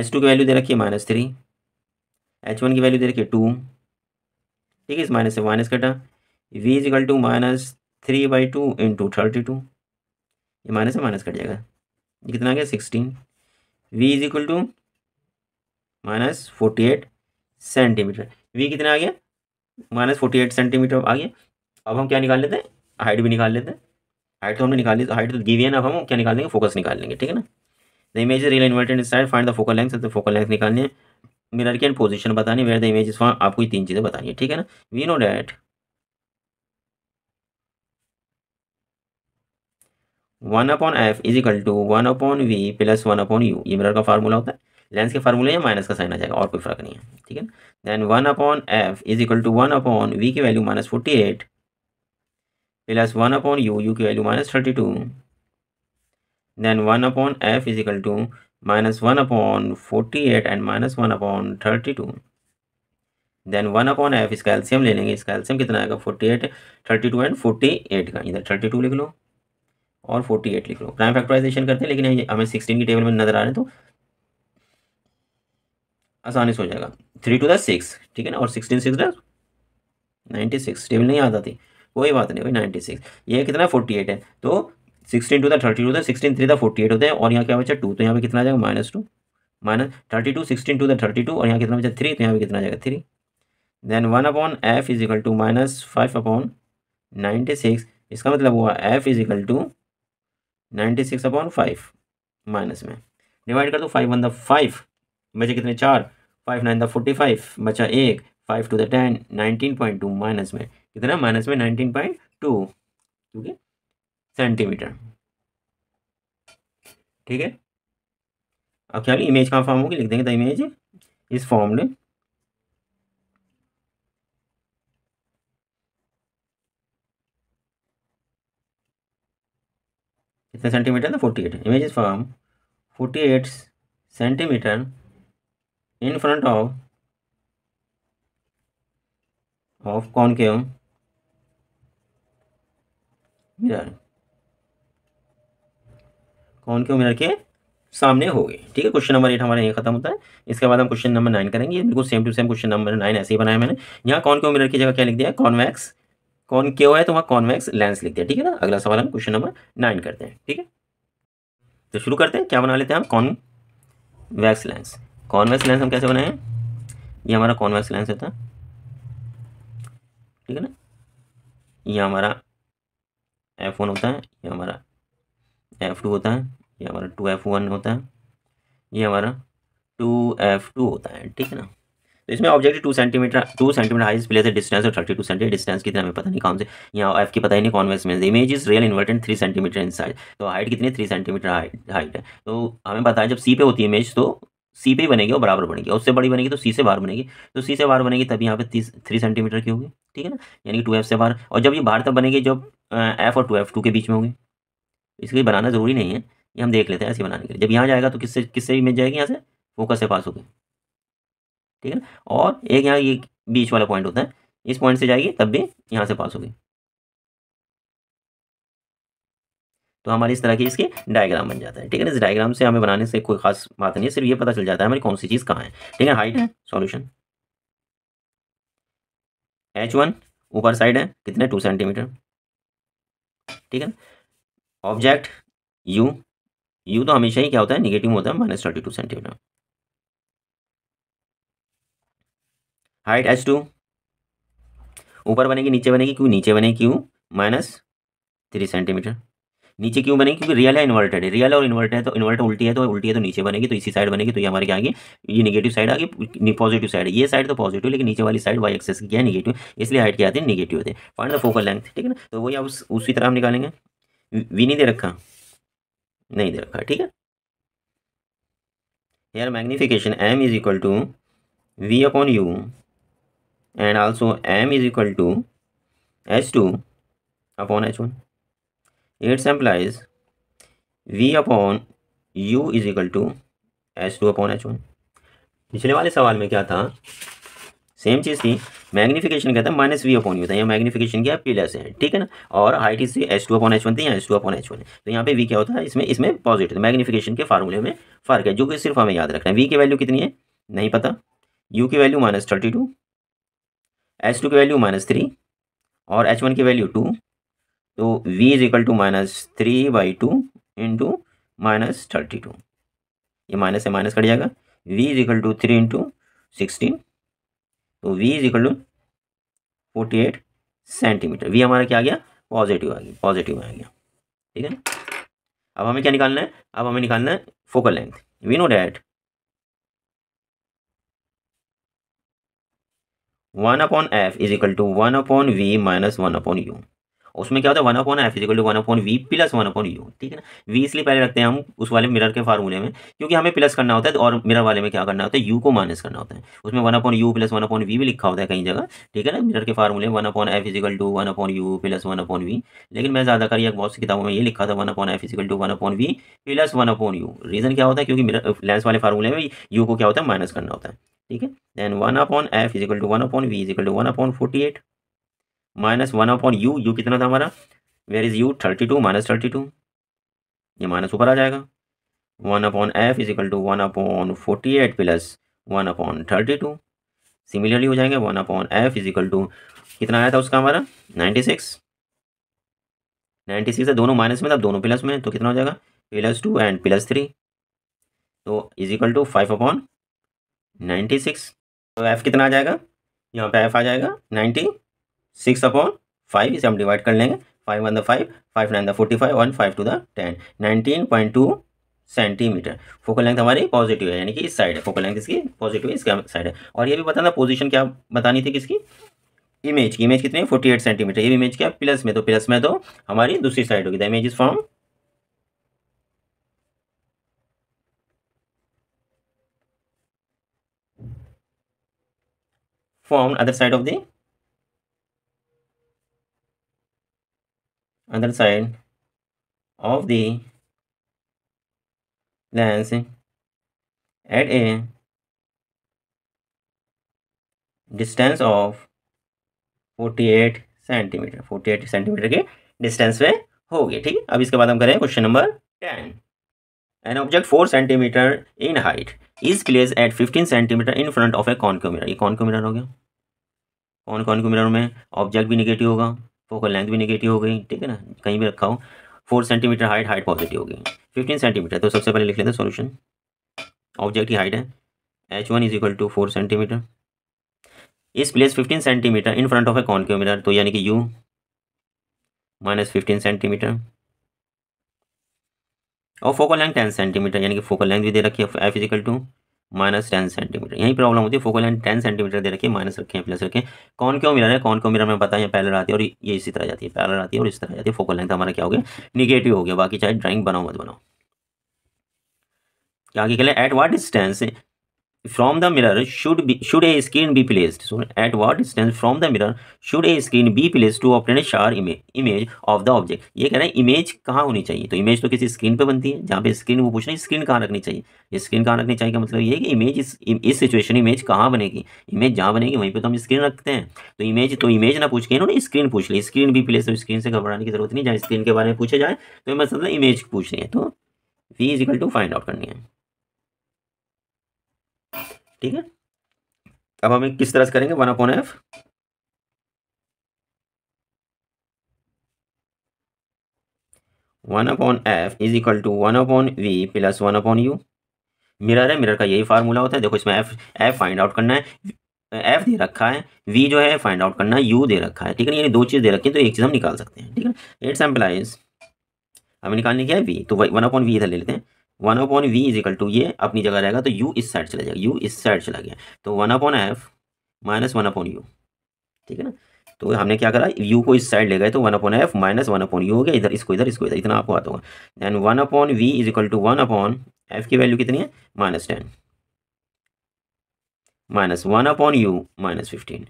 H two की वैल्यू दे रखी है माइनस थ्री एच वन की वैल्यू दे रखी है टू ठीक है इस माइनस से माइनस कटा V equal to minus three by two into thirty two ये माइनस से माइनस कट जाएगा ये कितना आ गया sixteen V is equal to minus forty eight centimetre V कितना आ गया माइनस फोर्टी एट सेंटीमीटर आ गया अब हम क्या निकाल लेते हैं हाइट भी निकाल लेते हैं हाइट तो हमने निकाली हाइट तो गिवी तो है ना हम क्या निकाल देंगे फोकस निकाल लेंगे ठीक है ना the image real inverted side find the focal length तो फोकल लेंथ निकालनी है मिरर की एंड पोजीशन बतानी वेयर द इमेज इज आपको ये तीन चीज़ें बतानी है ठीक है ना we know that one upon F is equal to one upon we plus one upon you ये मिरर का फार्मूला होता है लेंस के फार्मूले या माइनस का साइन आ जाएगा और कोई फर्क नहीं है ठीक है then one upon F is equal to one upon we की value minus forty eight plus one upon you you की value minus thirty two then one upon F is equal to minus one upon forty eight and minus one upon thirty two then one upon F इसका LCM ले लेंगे इसका LCM कितना आएगा forty eight thirty two and forty eight का इधर thirty two लिख लो और फोर्टी एट लिख लो प्राइम फैक्टराइजेशन करते हैं लेकिन हमें सिक्सटीन की टेबल में नजर आ रहे हैं तो आसानी से हो जाएगा थ्री टू दिक्स ठीक है ना और sixteen six ninety six table नहीं आ जाती कोई बात नहीं भाई नाइन्टी सिक्स ये कितना फोर्टी एट है तो सिक्सटीन टू था थर्टी टू था सिक्सटीन थ्री था फोर्टी एट होते हैं और यहाँ क्या बचा टू तो यहाँ पे कितना जाएगा minus two minus thirty two sixteen two था थर्टी टू और यहाँ कितना बचा थ्री तो यहाँ पे कितना जाएगा three then one upon F is equal to minus five upon ninety six इसका मतलब हुआ F is equal to ninety six upon five minus में डिवाइड कर दो फाइव वन द फाइव बचे कितने चार five nine the forty five बचा एक five two the ten nineteen point two minus में कितना माइनस में नाइनटीन पॉइंट टू ठीक है सेंटीमीटर ठीक है अब क्या इमेज कहाँ फॉर्म होगी लिख देंगे द इमेज फॉर्म ने कितना सेंटीमीटर था forty eight image is form forty eight centimetre in front of of concave mirror कौन क्यों मिरर के सामने हो गए ठीक है क्वेश्चन नंबर एट हमारा यहाँ खत्म होता है इसके बाद हम क्वेश्चन नंबर नाइन करेंगे बिल्कुल same to same question number nine ऐसे ही बनाया मैंने यहाँ कौन क्यों मिरर की जगह क्या लिख दिया कॉनवैक्स कौन क्यों है तो वहाँ कॉनवैक्स लेंस लिख दिया ठीक है ना अगला सवाल हम क्वेश्चन नंबर नाइन करते हैं ठीक है तो शुरू करते हैं क्या बना लेते हैं हम वैक्स लेंस कॉन्वैक्स लेंस हम कैसे बनाए ये हमारा कॉनवैक्स लेंस होता है ठीक है ना ये हमारा एफ वन होता है ये हमारा एफ टू होता है ये हमारा टू एफ वन होता है ये हमारा टू एफ टू होता है ठीक है ना तो इसमें object two centimetre two centimetre height place है डिस्टेंस और थर्टी टू सेंटीमीटर डिस्टेंस कितना हमें पता नहीं कौन से यहाँ एफ की पता ही नहीं कॉन्वेक्स में image is real inverted three centimetre inside तो हाइट कितनी थ्री सेंटीमीटर हाइट हाइट है तो हमें पता है जब सी पे होती है इमेज तो सी पे ही बनेगी और बराबर बनेगी उससे बड़ी बनेगी तो सी से बाहर बनेगी तो सी से बाहर बनेगी तब यहाँ पे तीस थ्री सेंटीमीटर की होगी ठीक है ना यानी कि टू एफ से बाहर और जब ये बाहर तब बनेगी जब एफ और टू एफ टू के बीच में होंगे इसलिए बनाना ज़रूरी नहीं है ये हम देख लेते हैं ऐसे बनाने के लिए जब यहाँ जाएगा तो किससे किससे भी मिल जाएगी यहाँ से फोकस से पास होगी ठीक है और एक यहाँ ये बीच वाला पॉइंट होता है इस पॉइंट से जाएगी तब भी यहाँ से पास होगी तो हमारी इस तरह की इसकी डायग्राम बन जाता है ठीक है ना इस डायग्राम से हमें बनाने से कोई खास बात नहीं है सिर्फ ये पता चल जाता है हमारी कौन सी चीज़ कहाँ है ठीक है हाइट सॉल्यूशन एच वन ऊपर साइड है कितने टू सेंटीमीटर ठीक है ऑब्जेक्ट यू यू तो हमेशा ही क्या होता है निगेटिव होता है minus thirty two centimetre height H two ऊपर बनेगी नीचे बनेगी क्यू नीचे बनेगी क्यू माइनस थ्री सेंटीमीटर नीचे क्यों बनेगी क्योंकि रियल है इन्वर्टेड है रियल और इन्वर्टेड है तो इन्वर्ट उल्टी है तो उल्टी है तो नीचे बनेगी तो इसी साइड बनेगी तो ये हमारे क्या आगे ये नेगेटिव साइड आगे पॉजिटिव साइड ये साइड तो पॉजिटिव लेकिन नीचे वाली साइड वाई एक्सेस की है निगेटिव इसलिए हाइट क्या आती है निगेटिव होते हैं द फोकल लेंथ ठीक है ना तो वही आप उसी तरह हम निकालेंगे वी नहीं दे रखा नहीं दे रखा ठीक है यार magnification M is equal to we upon you and also M is equal to H two upon H one it's implies v upon you is equal to H two upon H one पिछले वाले सवाल में क्या था same चीज़ थी magnification क्या था minus we upon you था यहाँ मैग्नीफिकेशन क्या लेस है ठीक है ना और हाइट इसकी H two upon H one थी या H two upon H one है तो यहाँ पे वी क्या होता है इसमें इसमें पॉजिटिव मैग्नीफिकेशन तो के फार्मूले में फर्क है जो कि सिर्फ हमें याद रखना है वी की वैल्यू कितनी है नहीं पता यू की value minus thirty two H two की वैल्यू माइनस थ्री और एच वन की वैल्यू टू तो v is equal to minus three by two into minus thirty two ये माइनस से माइनस कट जाएगा v is equal to three into sixteen तो v is equal to forty eight centimetre v हमारा क्या आ गया positive आ गया positive आ गया ठीक है अब हमें क्या निकालना है अब हमें निकालना है focal length we know that one upon F is equal to one upon we minus one upon U उसमें क्या होता है one upon F is equal to one upon we plus one upon you ठीक है ना वी इसलिए पहले रखते हैं हम उस वाले मिरर के फार्मूले में क्योंकि हमें प्लस करना होता है और मिरर वाले में क्या करना होता है यू को माइनस करना होता है उसमें one upon U plus one upon V भी लिखा होता है कहीं जगह ठीक है ना मिरर के फार्मूले one upon F is equal to one upon U plus one upon V लेकिन मैं ज़्यादातर कर बहुत सी किताबों में ये लिखा था one upon F is equal to one upon we plus one upon U reason क्या होता है क्योंकि मिरर लेंस वाले फार्मूले में यू को क्या होता है माइनस करना होता है ठीक है then one upon F is equal to one upon V is equal to one upon forty eight minus one upon you U कितना था हमारा where is U thirty two minus thirty two ये माइनस ऊपर आ जाएगा one upon F is equal to one upon forty eight plus one upon thirty two similarly हो जाएंगे one upon F is equal to कितना आया था उसका हमारा नाइन्टी सिक्स नाइन्टी सिक्स है दोनों माइनस में था दोनों प्लस में तो कितना हो जाएगा plus two and plus three तो is equal to five upon ninety six तो एफ़ कितना आ जाएगा यहाँ पे एफ़ आ जाएगा नाइन्टी सिक्स अपॉन फाइव इसे हम डिवाइड कर लेंगे five one the five five nine the forty five one five two the ten nineteen point two centimetre focal length हमारी पॉजिटिव है यानी कि इस साइड है फोकल लेंथ इसकी पॉजिटिव है इसका साइड है और ये भी बताना पोजिशन क्या बतानी थी किसकी इमेज की इमेज कितनी है फोर्टी एट सेंटीमीटर ये इमेज क्या प्लस में तो प्लस में तो हमारी दूसरी साइड होगी the image is from form other side of the other side of the lens at a distance of 48 centimetre 48 centimetre के डिस्टेंस पे होगी ठीक है अब इसके बाद हम करें question number ten an object four centimetre in height is place at fifteen centimetre in front of a concave mirror ये कॉन्क्यू मिरर हो गया कौन कॉन्क्यू मिरर में ऑब्जेक्ट भी निगेटिव होगा फोकल तो लेंथ भी निगेटिव हो गई ठीक है ना कहीं भी रखा हो four centimetre height height positive हो गई फिफ्टीन सेंटीमीटर तो सबसे पहले लिख लेते हैं सोल्यूशन ऑब्जेक्ट की हाइट है H one is equal to four centimetre is place fifteen centimetre in front of a concave mirror तो यानी कि यू माइनस फिफ्टीन सेंटीमीटर और फोकल लेंथ टेन सेंटीमीटर यानी कि फोकल लेंथ भी दे रखी है F is equal to minus ten centimetre यही प्रॉब्लम होती है फोकल लेंथ टेन सेंटीमीटर दे रखिए माइनस रखें प्लस रखें कौन क्यों मिला है कौन क्यों मिला मैं बताया पैलर आती है और ये इसी तरह जाती है पैलर आती है और इस तरह जाती है फोकल लेंथ हमारा क्या हो गया निगेटिव हो गया बाकी चाहे ड्राइंग बनाओ मत बनाओ क्या आगे at what distance from the mirror should be should a screen be placed so at what distance from the mirror should a screen be placed to obtain a sharp image image of the object ये कह रहे हैं image कहाँ होनी चाहिए तो image तो किसी स्क्रीन पे बनती है जहाँ पे स्क्रीन वो पूछ रहे हैं स्क्रीन कहाँ रखनी चाहिए स्क्रीन कहाँ रखनी चाहिए का मतलब ये है कि इमेज इस सिचुएशन इमेज कहाँ बनेगी इमेज जहाँ बनेगी वहीं पे तो हम स्क्रीन रखते हैं तो इमेज तो इमेज ना पूछ के इन्होंने स्क्रीन पूछ ली स्क्रीन भी प्लेस तो स्क्रीन से घबराने की जरूरत नहीं जहाँ स्क्रीन के बारे में पूछा जाए तो मतलब इमेज पूछ रही है तो फी is equal to find out करनी है ठीक है अब हम किस तरह से करेंगे one upon F one upon F is equal to one upon we plus one upon U mirror है मिरर का यही फार्मूला होता है देखो इसमें एफ एफ फाइंड आउट करना है एफ दे रखा है वी जो है फाइंड आउट करना है यू दे रखा है ठीक है यानी दो चीज़ दे रखी है तो एक चीज़ हम निकाल सकते हैं ठीक है एट सैम्पलाइज हमें निकालने क्या है वी तो वन अपॉन वी इधर ले लेते हैं one upon we is equal to ये अपनी जगह रहेगा तो यू इस साइड चला जाएगा यू इस साइड चला गया तो one upon F minus one upon you ठीक है ना तो हमने क्या करा यू को इस साइड ले गए तो one upon F minus one upon U हो गया इधर इसको इधर इसको इधर इतना आपको आता होगा then one upon we is equal to one upon F की वैल्यू कितनी है minus ten minus one upon you minus fifteen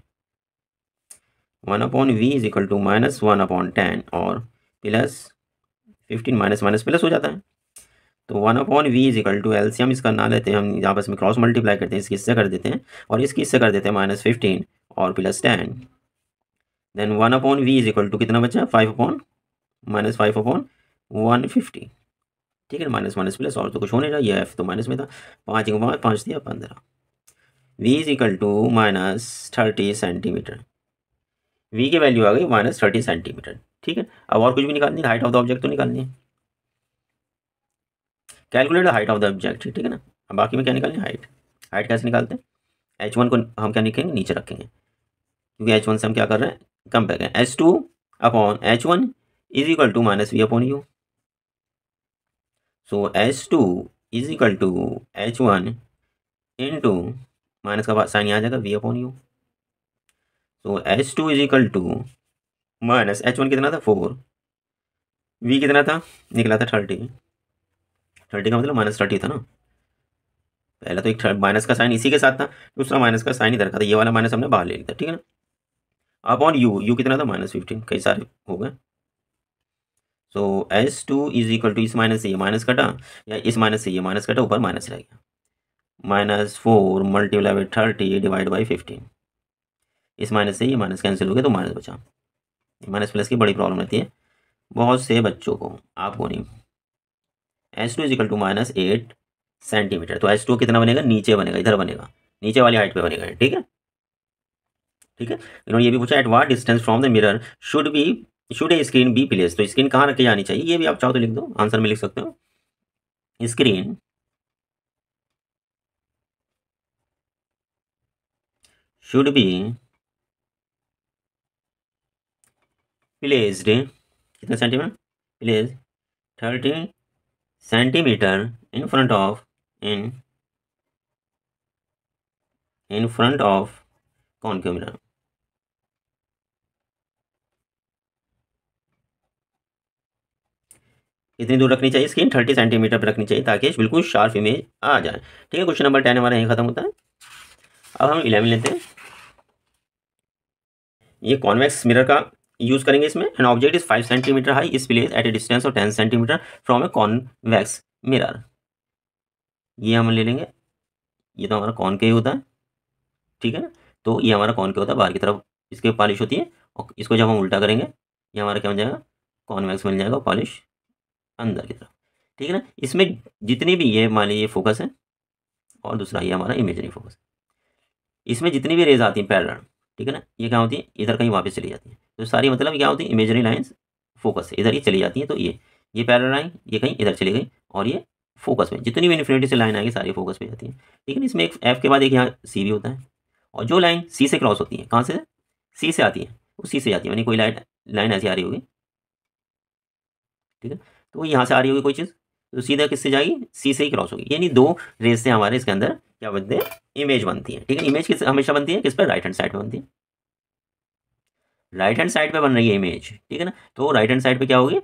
one upon we is equal to minus one upon ten और plus fifteen minus minus plus हो जाता है तो one upon we is equal to LCM इसका ना लेते हैं हम आपस में क्रॉस मल्टीप्लाई करते हैं इसकी इससे कर देते हैं और इसकी इससे कर देते हैं माइनस फिफ्टीन और plus ten then one upon we is equal to कितना बचा five upon minus five upon one fifty ठीक है माइनस माइनस प्लस और तो कुछ होने रहा ये एफ तो माइनस में था पाँच एक पाँच पाँच दिया पंद्रह V is equal to minus thirty centimetre V की वैल्यू आ गई माइनस थर्टी सेंटीमीटर ठीक है अब और कुछ भी निकालनी है हाइट ऑफ द ऑब्जेक्ट तो निकालनी है calculate the height of the object ठीक है ना अब बाकी में क्या निकालें हाइट हाइट कैसे निकालते हैं एच वन को हम क्या निकलेंगे नीचे रखेंगे क्योंकि एच वन से हम क्या कर रहे हैं कम पैक H two upon H one is equal to minus we upon U so H two is equal to H one into minus का साइन यहाँ आ जाएगा V upon U so H two is equal to minus H one कितना था four we कितना था निकला था थर्टी थर्टी का मतलब माइनस थर्टी था ना पहला तो एक माइनस का साइन इसी के साथ था दूसरा माइनस का साइन इधर रखा था ये वाला माइनस हमने बाहर ले लिया ठीक है ना अपॉन यू यू कितना था माइनस फिफ्टीन कई सारे हो गए सो S two is equal to इस माइनस से ये माइनस कटा या इस माइनस से ये माइनस कटा ऊपर माइनस रह गया minus four multiply by thirty divide by fifteen इस माइनस से ये माइनस कैंसिल हो गया तो माइनस बचा माइनस प्लस की बड़ी प्रॉब्लम रहती है बहुत से बच्चों को आपको नहीं S two is equal to minus eight centimetre तो एस टू कितना बनेगा नीचे बनेगा इधर बनेगा नीचे वाली हाइट पे बनेगा ठीक है ठीक है इन्होंने ये भी पूछा at what distance from the mirror should be should a screen be place तो स्क्रीन कहाँ रखी जानी चाहिए ये भी आप चाहो तो लिख दो आंसर में लिख सकते हो स्क्रीन शुड बी प्लेस्ड कितना centimetre place thirty in front of in in front of कौन क्यों mirror इतनी दूर रखनी चाहिए स्क्रीन थर्टी सेंटीमीटर पर रखनी चाहिए ताकि बिल्कुल शार्प इमेज आ जाए ठीक है क्वेश्चन नंबर टेन हमारा यहीं ख़त्म होता है अब हम इलेवन लेते हैं ये कॉन्वेक्स मिरर का यूज करेंगे इसमें an object is five centimetre high is place at a distance of ten centimetre from a convex mirror ये हम ले लेंगे ये तो हमारा कॉन के ही होता है ठीक है तो ये हमारा कॉन के होता है बाहर की तरफ इसके पॉलिश होती है और इसको जब हम उल्टा करेंगे ये हमारा क्या हो जाएगा कॉन्वेक्स मिल जाएगा पॉलिश अंदर की तरफ ठीक है ना इसमें जितनी भी ये मान लीजिए फोकस है और दूसरा ये हमारा इमेजरी फोकस इसमें जितनी भी रेज आती है पैरल ठीक है ना ये क्या होती है इधर कहीं वापस चली जाती है तो सारी मतलब क्या होती है इमेजरी लाइन्स फोकस इधर ही चली जाती हैं तो ये ये पैरल लाइन ये कहीं इधर चली गई और ये फोकस में जितनी भी इन्फिनिटी से लाइन आएगी सारी फोकस पे जाती है ठीक है इसमें एक एफ के बाद एक यहाँ सी भी होता है और जो लाइन सी से क्रॉस होती है कहाँ से सी से आती है वो सी से जाती है यानी कोई लाइन लाइन ऐसी आ रही होगी ठीक है तो वो यहाँ से आ रही होगी कोई चीज़ तो सीधा किससे जाएगी सी से ही क्रॉस होगी यानी दो रेस से हमारे इसके अंदर क्या बनते हैं इमेज बनती है ठीक है इमेज किस हमेशा बनती है किस पर राइट हैंड साइड पर बनती है राइट हैंड साइड पे बन रही है इमेज ठीक है ना तो राइट हैंड साइड पे क्या होगी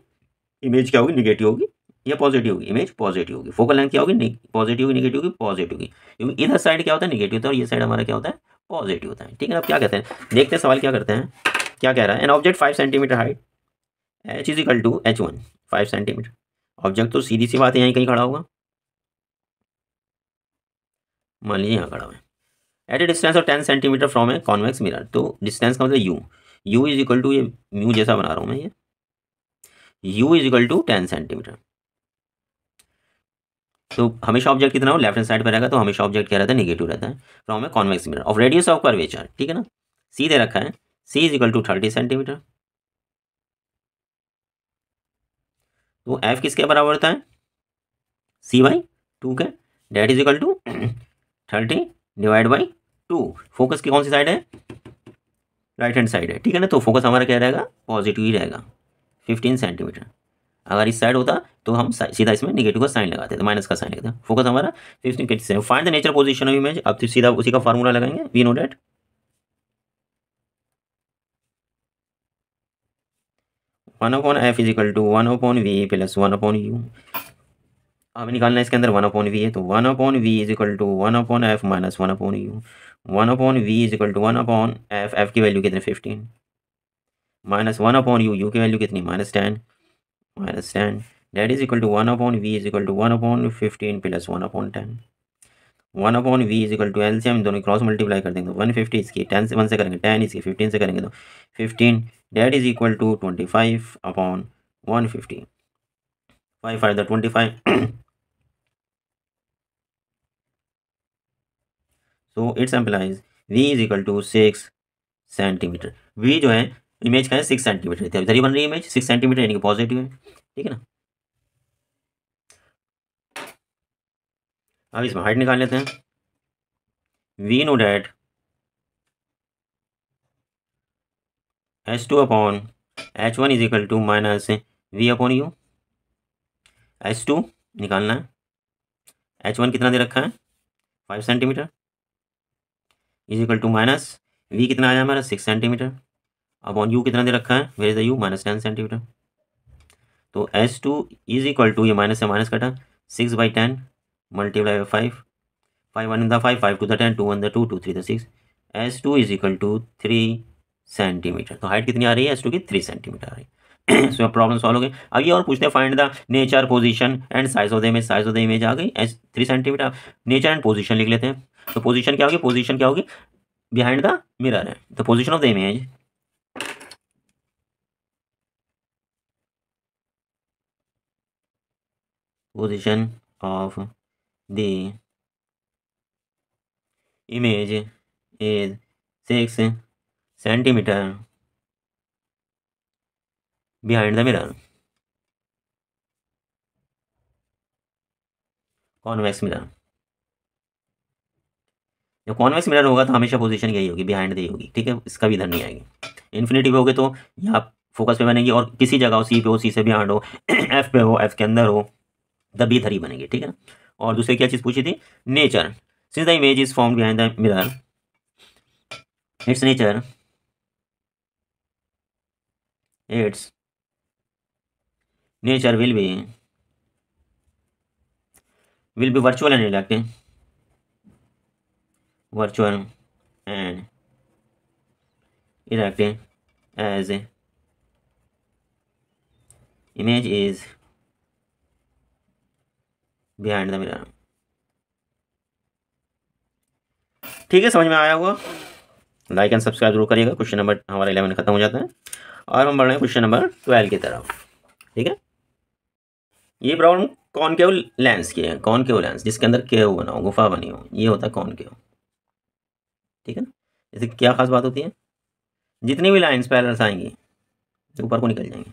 इमेज क्या होगी निगेटिव होगी या पॉजिटिव होगी इमेज पॉजिटिव होगी फोकल लेंथ क्या होगी पॉजिटिव होगी निगेटिव होगी पॉजिटिव होगी क्योंकि इधर साइड क्या होता है निगेटिव होता है और ये साइड हमारा क्या होता है पॉजिटिव होता है ठीक है ना क्या कहते हैं देखते हैं सवाल क्या करते हैं क्या कह रहा है an object five centimetre height H is equal to H one five centimetre object तो सीधी सी बात है यहीं कहीं खड़ा होगा मान लीजिए यहाँ खड़ा हुआ है at a distance of ten centimetre from a convex mirror तो डिस्टेंस का मतलब U U is equal to ये म्यू जैसा बना रहा हूँ मैं ये U is equal to ten centimetre तो हमेशा ऑब्जेक्ट कितना हो लेफ्ट हैंड साइड पर रहेगा तो हमेशा ऑब्जेक्ट क्या रहता है निगेटिव रहता है from a convex metre of radius of curvature ठीक है ना सी दे रखा है C is equal to thirty centimetre तो एफ किसके बराबर होता है सी बाई टू के that is equal to thirty divide by two focus की कौन सी साइड है राइट हैंड साइड है ठीक है ना तो फोकस हमारा क्या रहेगा पॉजिटिव ही रहेगा फिफ्टीन सेंटीमीटर अगर इस साइड होता तो हम सीधा इसमें निगेटिव का साइन लगाते तो माइनस का साइन लगाते फोकस हमारा fifteen find the nature position of image अब सीधा उसी का फॉर्मूला लगाएंगे we know that one upon F is equal to one upon we plus one upon U हमें निकालना है इसके अंदर वन अपॉन वी है तो one upon V is equal to one upon F minus one upon U one upon we is equal to one upon F F की value कितनी fifteen minus one upon you you की value कितनी minus ten minus ten that is equal to one upon we is equal to one upon fifteen plus one upon ten one upon we is equal to L से हम दोनों cross multiply कर देंगे one fifty इसकी ten से one से करेंगे ten इसकी फिफ्टीन से करेंगे तो fifteen that is equal to twenty five upon one fifty five five the twenty five so it's implies v is equal to six centimetre v जो है इमेज का है सिक्स सेंटीमीटर तो इधर बन रही है इमेज सिक्स सेंटीमीटर यानी कि पॉजिटिव है ठीक है ना अब इसमें हाइट निकाल लेते हैं we know that h two upon H one is equal to minus we upon u h two निकालना है एच वन कितना दे रखा है five centimetre is equal to minus v कितना आया हमारा सिक्स सेंटीमीटर अब ऑन यू कितना दे रखा है where is the u minus ten centimetre तो S two is equal to ये माइनस से माइनस कटा six by ten multiply by five five one the five five two the ten two one the two two three the six s two is equal to three centimetre तो height कितनी आ रही है s two की three centimetre आ रही है इसमें प्रॉब्लम सॉल्व हो गई अब ये और पूछते हैं find the nature position and size of the image size of the image आ गई s three centimetre nature and position लिख लेते हैं तो पोजीशन क्या होगी पोजिशन क्या होगी बिहाइंड द मिरर है the position of the image position of the image is six centimetre behind the mirror convex mirror जब कॉन्वेक्स मिरर होगा तो हमेशा पोजीशन यही होगी बिहाइंड दी होगी ठीक है इसका भी इधर नहीं आएगी इन्फिनिटी पे होगी तो यहाँ फोकस पे बनेगी और किसी जगह हो सी पे हो सी से बिहाइंड हो एफ पे हो एफ के अंदर हो तब भी इधर ही बनेगी ठीक है और दूसरी क्या चीज़ पूछी थी nature since the image is form behind the mirror it's nature it's nature will be will be virtual and reflective virtual and it as image is behind the mirror ठीक है समझ में आया होगा लाइक एंड सब्सक्राइब जरूर करिएगा question number हमारा eleven खत्म हो जाता है और हम बढ़ रहे हैं क्वेश्चन नंबर ट्वेल्व की तरफ ठीक है ये प्रॉब्लम कौन वो लेंस की है वो लेंस जिसके अंदर केव बना हो गुफा बनी हो ये होता है कौन हो ठीक है ना जैसे क्या खास बात होती है जितनी भी लाइन्स पैरल्स आएंगी ऊपर को निकल जाएंगे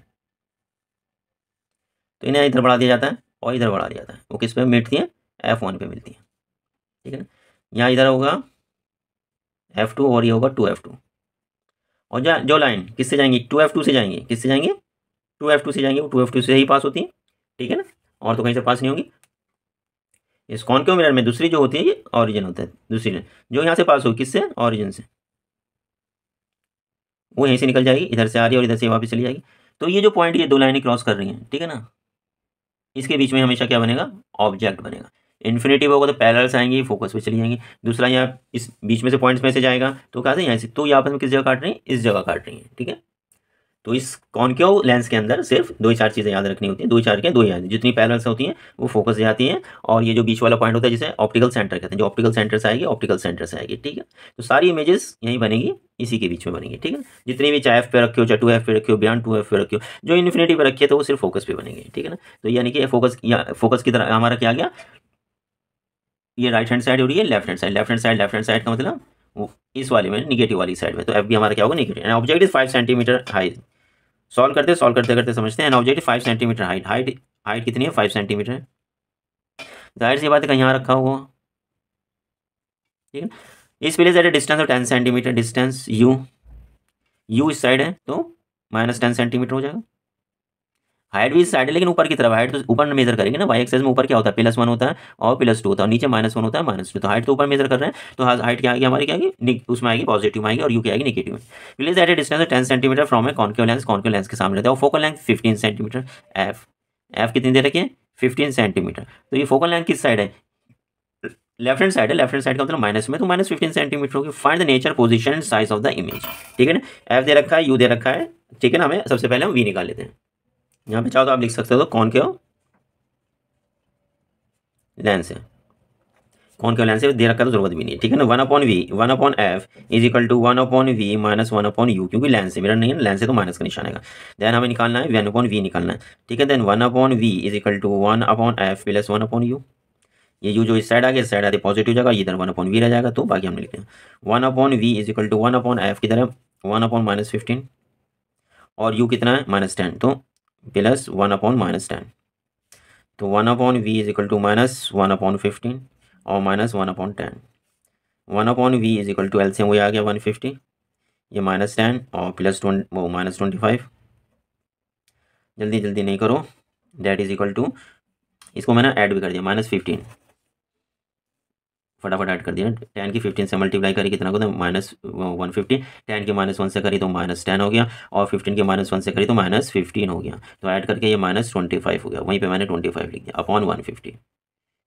तो इन्हें इधर बढ़ा दिया जाता है और इधर बढ़ा दिया जाता है वो किस पे मिलती हैं एफ वन पे मिलती हैं ठीक है ना यहाँ इधर होगा एफ़ टू और ये होगा टू एफ़ टू और जो जो लाइन किससे जाएंगी टू एफ़ टू से जाएंगी किससे जाएंगी टू एफ़ टू से जाएंगी वो टू एफ़ टू से ही पास होती है ठीक है ना और तो कहीं से पास नहीं होगी इस मिरर में दूसरी जो होती है ये ऑरिजन होता है दूसरी जो यहाँ से पास हो किससे ऑरिजन से वो यहीं से निकल जाएगी इधर से आ रही है और इधर से वापस चली जाएगी तो ये जो पॉइंट ये दो लाइनें क्रॉस कर रही हैं ठीक है ना इसके बीच में हमेशा क्या बनेगा ऑब्जेक्ट बनेगा इन्फिनेटिव होगा तो पैरल्स आएंगी फोकस पे चली जाएंगी दूसरा यहाँ इस बीच में से पॉइंट्स में से जाएगा तो कहा यहाँ से तो यहाँ पर हम किस जगह काट रही हैं इस जगह काट रही है ठीक है तो इस कॉनकेव लेंस के अंदर सिर्फ दो ही चार चीज़ें याद रखनी होती हैं दो ही चार के दो ही याद जितनी पैरल्स होती हैं वो फोकस जाती हैं और ये जो बीच वाला पॉइंट होता है जिसे ऑप्टिकल सेंटर कहते हैं जो ऑप्टिकल सेंटर से आएगी ऑप्टिकल सेंटर से आएगी ठीक है तो सारी इमेजेस यहीं बनेगी इसी के बीच में बनेंगे ठीक है जितनी भी चाहे एफ पे रखे हो चाहे टू एफ पे रखे हो टू एफ पे रखे हो जो इन्फिनिटी पे रखे तो वो सिर्फ फोकस पे बनेंगे ठीक है ना तो यानी कि फोकस या फोकस की तरह हमारा क्या गया ये राइट हैंड साइड हो रही है left hand side left hand side left hand side का मतलब वो इस वाले में निगेटिव वाली साइड में तो एफ भी हमारा क्या होगा negative object is five centimetre high solve करते सॉल्व करते करते समझते हैं an object five centimetre height height height कितनी है फाइव सेंटीमीटर है जाहिर सी बात है कहीं यहाँ रखा हुआ ठीक है is place at a distance of ten centimetre distance u u इस साइड है तो माइनस टेन सेंटीमीटर हो जाएगा हाइट भी साइड है लेकिन ऊपर की तरफ हाइट तो ऊपर मेजर करेंगे ना वाई एक्सेस में ऊपर क्या होता है प्लस वन होता है और प्लस टू होता है नीचे माइनस वन होता है माइनस टू तो हाइट तो ऊपर मेजर कर रहे हैं तो हाइट क्या आएगी हमारी क्या आएगी उसमें आएगी पॉजिटिव आएगी और यू क्या आएगी negative please at a distance ten centimetre from a concave lens concave lens के सामने रहता है और focal length fifteen centimetre f f कितनी दे रखी है फिफ्टीन सेंटीमीटर तो ये फोकल लेंथ किस साइड है लेफ्ट हैंड साइड है लेफ्ट हैंड साइड का मतलब माइनस में तो माइनस फिफ्टीन सेंटीमीटर होगी find the nature position size of the image ठीक है ना एफ दे रखा है यू दे रखा है ठीक है ना हमें सबसे पहले हम वी निकाल लेते हैं यहाँ पे चाहो तो आप लिख सकते हो कौन के हो लेंस है कौन के लेंस है दे रखा तो जरूरत भी नहीं है ठीक है ना one upon v one upon F is equal to one upon we minus one upon u क्योंकि लेंस से मेरा नहीं है लेंस है तो माइनस का निशान आएगा देन हमें निकालना है वन अपॉन वी निकालना है ठीक है then one upon we is equal to one upon f plus one upon you ये यू जो इस साइड आ गया इस साइड आते पॉजिटिव जाएगा इधर वन अपॉन वी रह जाएगा तो बाकी हमने लिखना one upon we is equal to one upon f किधर है वन अपॉन माइनस फिफ्टीन और यू कितना है माइनस टेन तो plus one upon minus ten तो one upon we is equal to minus one upon fifteen और minus one upon ten one upon we is equal to L से वही आ गया वन फिफ्टी ये माइनस टेन और plus twenty वो minus twenty five जल्दी जल्दी नहीं करो डेट इज़ इक्वल टू इसको मैंने ऐड भी कर दिया माइनस फिफ्टीन फटाफट ऐड कर दिया टेन की फिफ्टीन से मल्टीप्लाई करी कितना को तो माइनस वन फिफ्टी टेन के माइनस वन से करी तो माइनस टेन हो गया और फिफ्टीन के माइनस वन से करी तो माइनस फिफ्टीन हो गया तो ऐड करके ये माइनस ट्वेंटी फाइव हो गया वहीं पे मैंने ट्वेंटी फाइव लिख दिया अपॉन वन फिफ्टी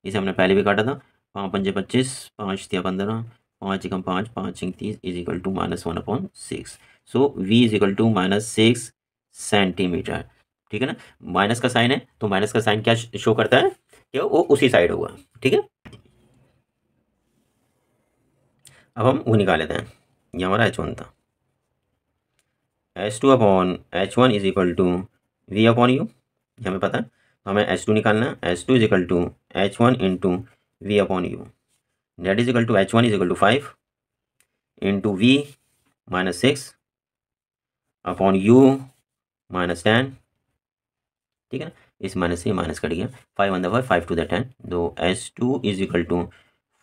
इसे हमने पहले भी काटा था पाँच पंजे पच्चीस पाँच दिया पंद्रह पाँच एकम पाँच पाँच इंग तीस is equal to minus one upon six so v is equal to minus six centimetre ठीक है ना माइनस का साइन है तो माइनस का साइन क्या शो करता है कि वो उसी साइड होगा ठीक है अब हम वो निकाल लेते हैं ये हमारा एच वन था h two upon H one is equal to we upon you ये हमें पता है तो हमें एच टू निकालना है H two is equal to H one into v upon u that is equal to H one is equal to five into v minus six upon you minus ten ठीक है ना इस minus से minus कट गया five one five five five two the ten दो h two is equal to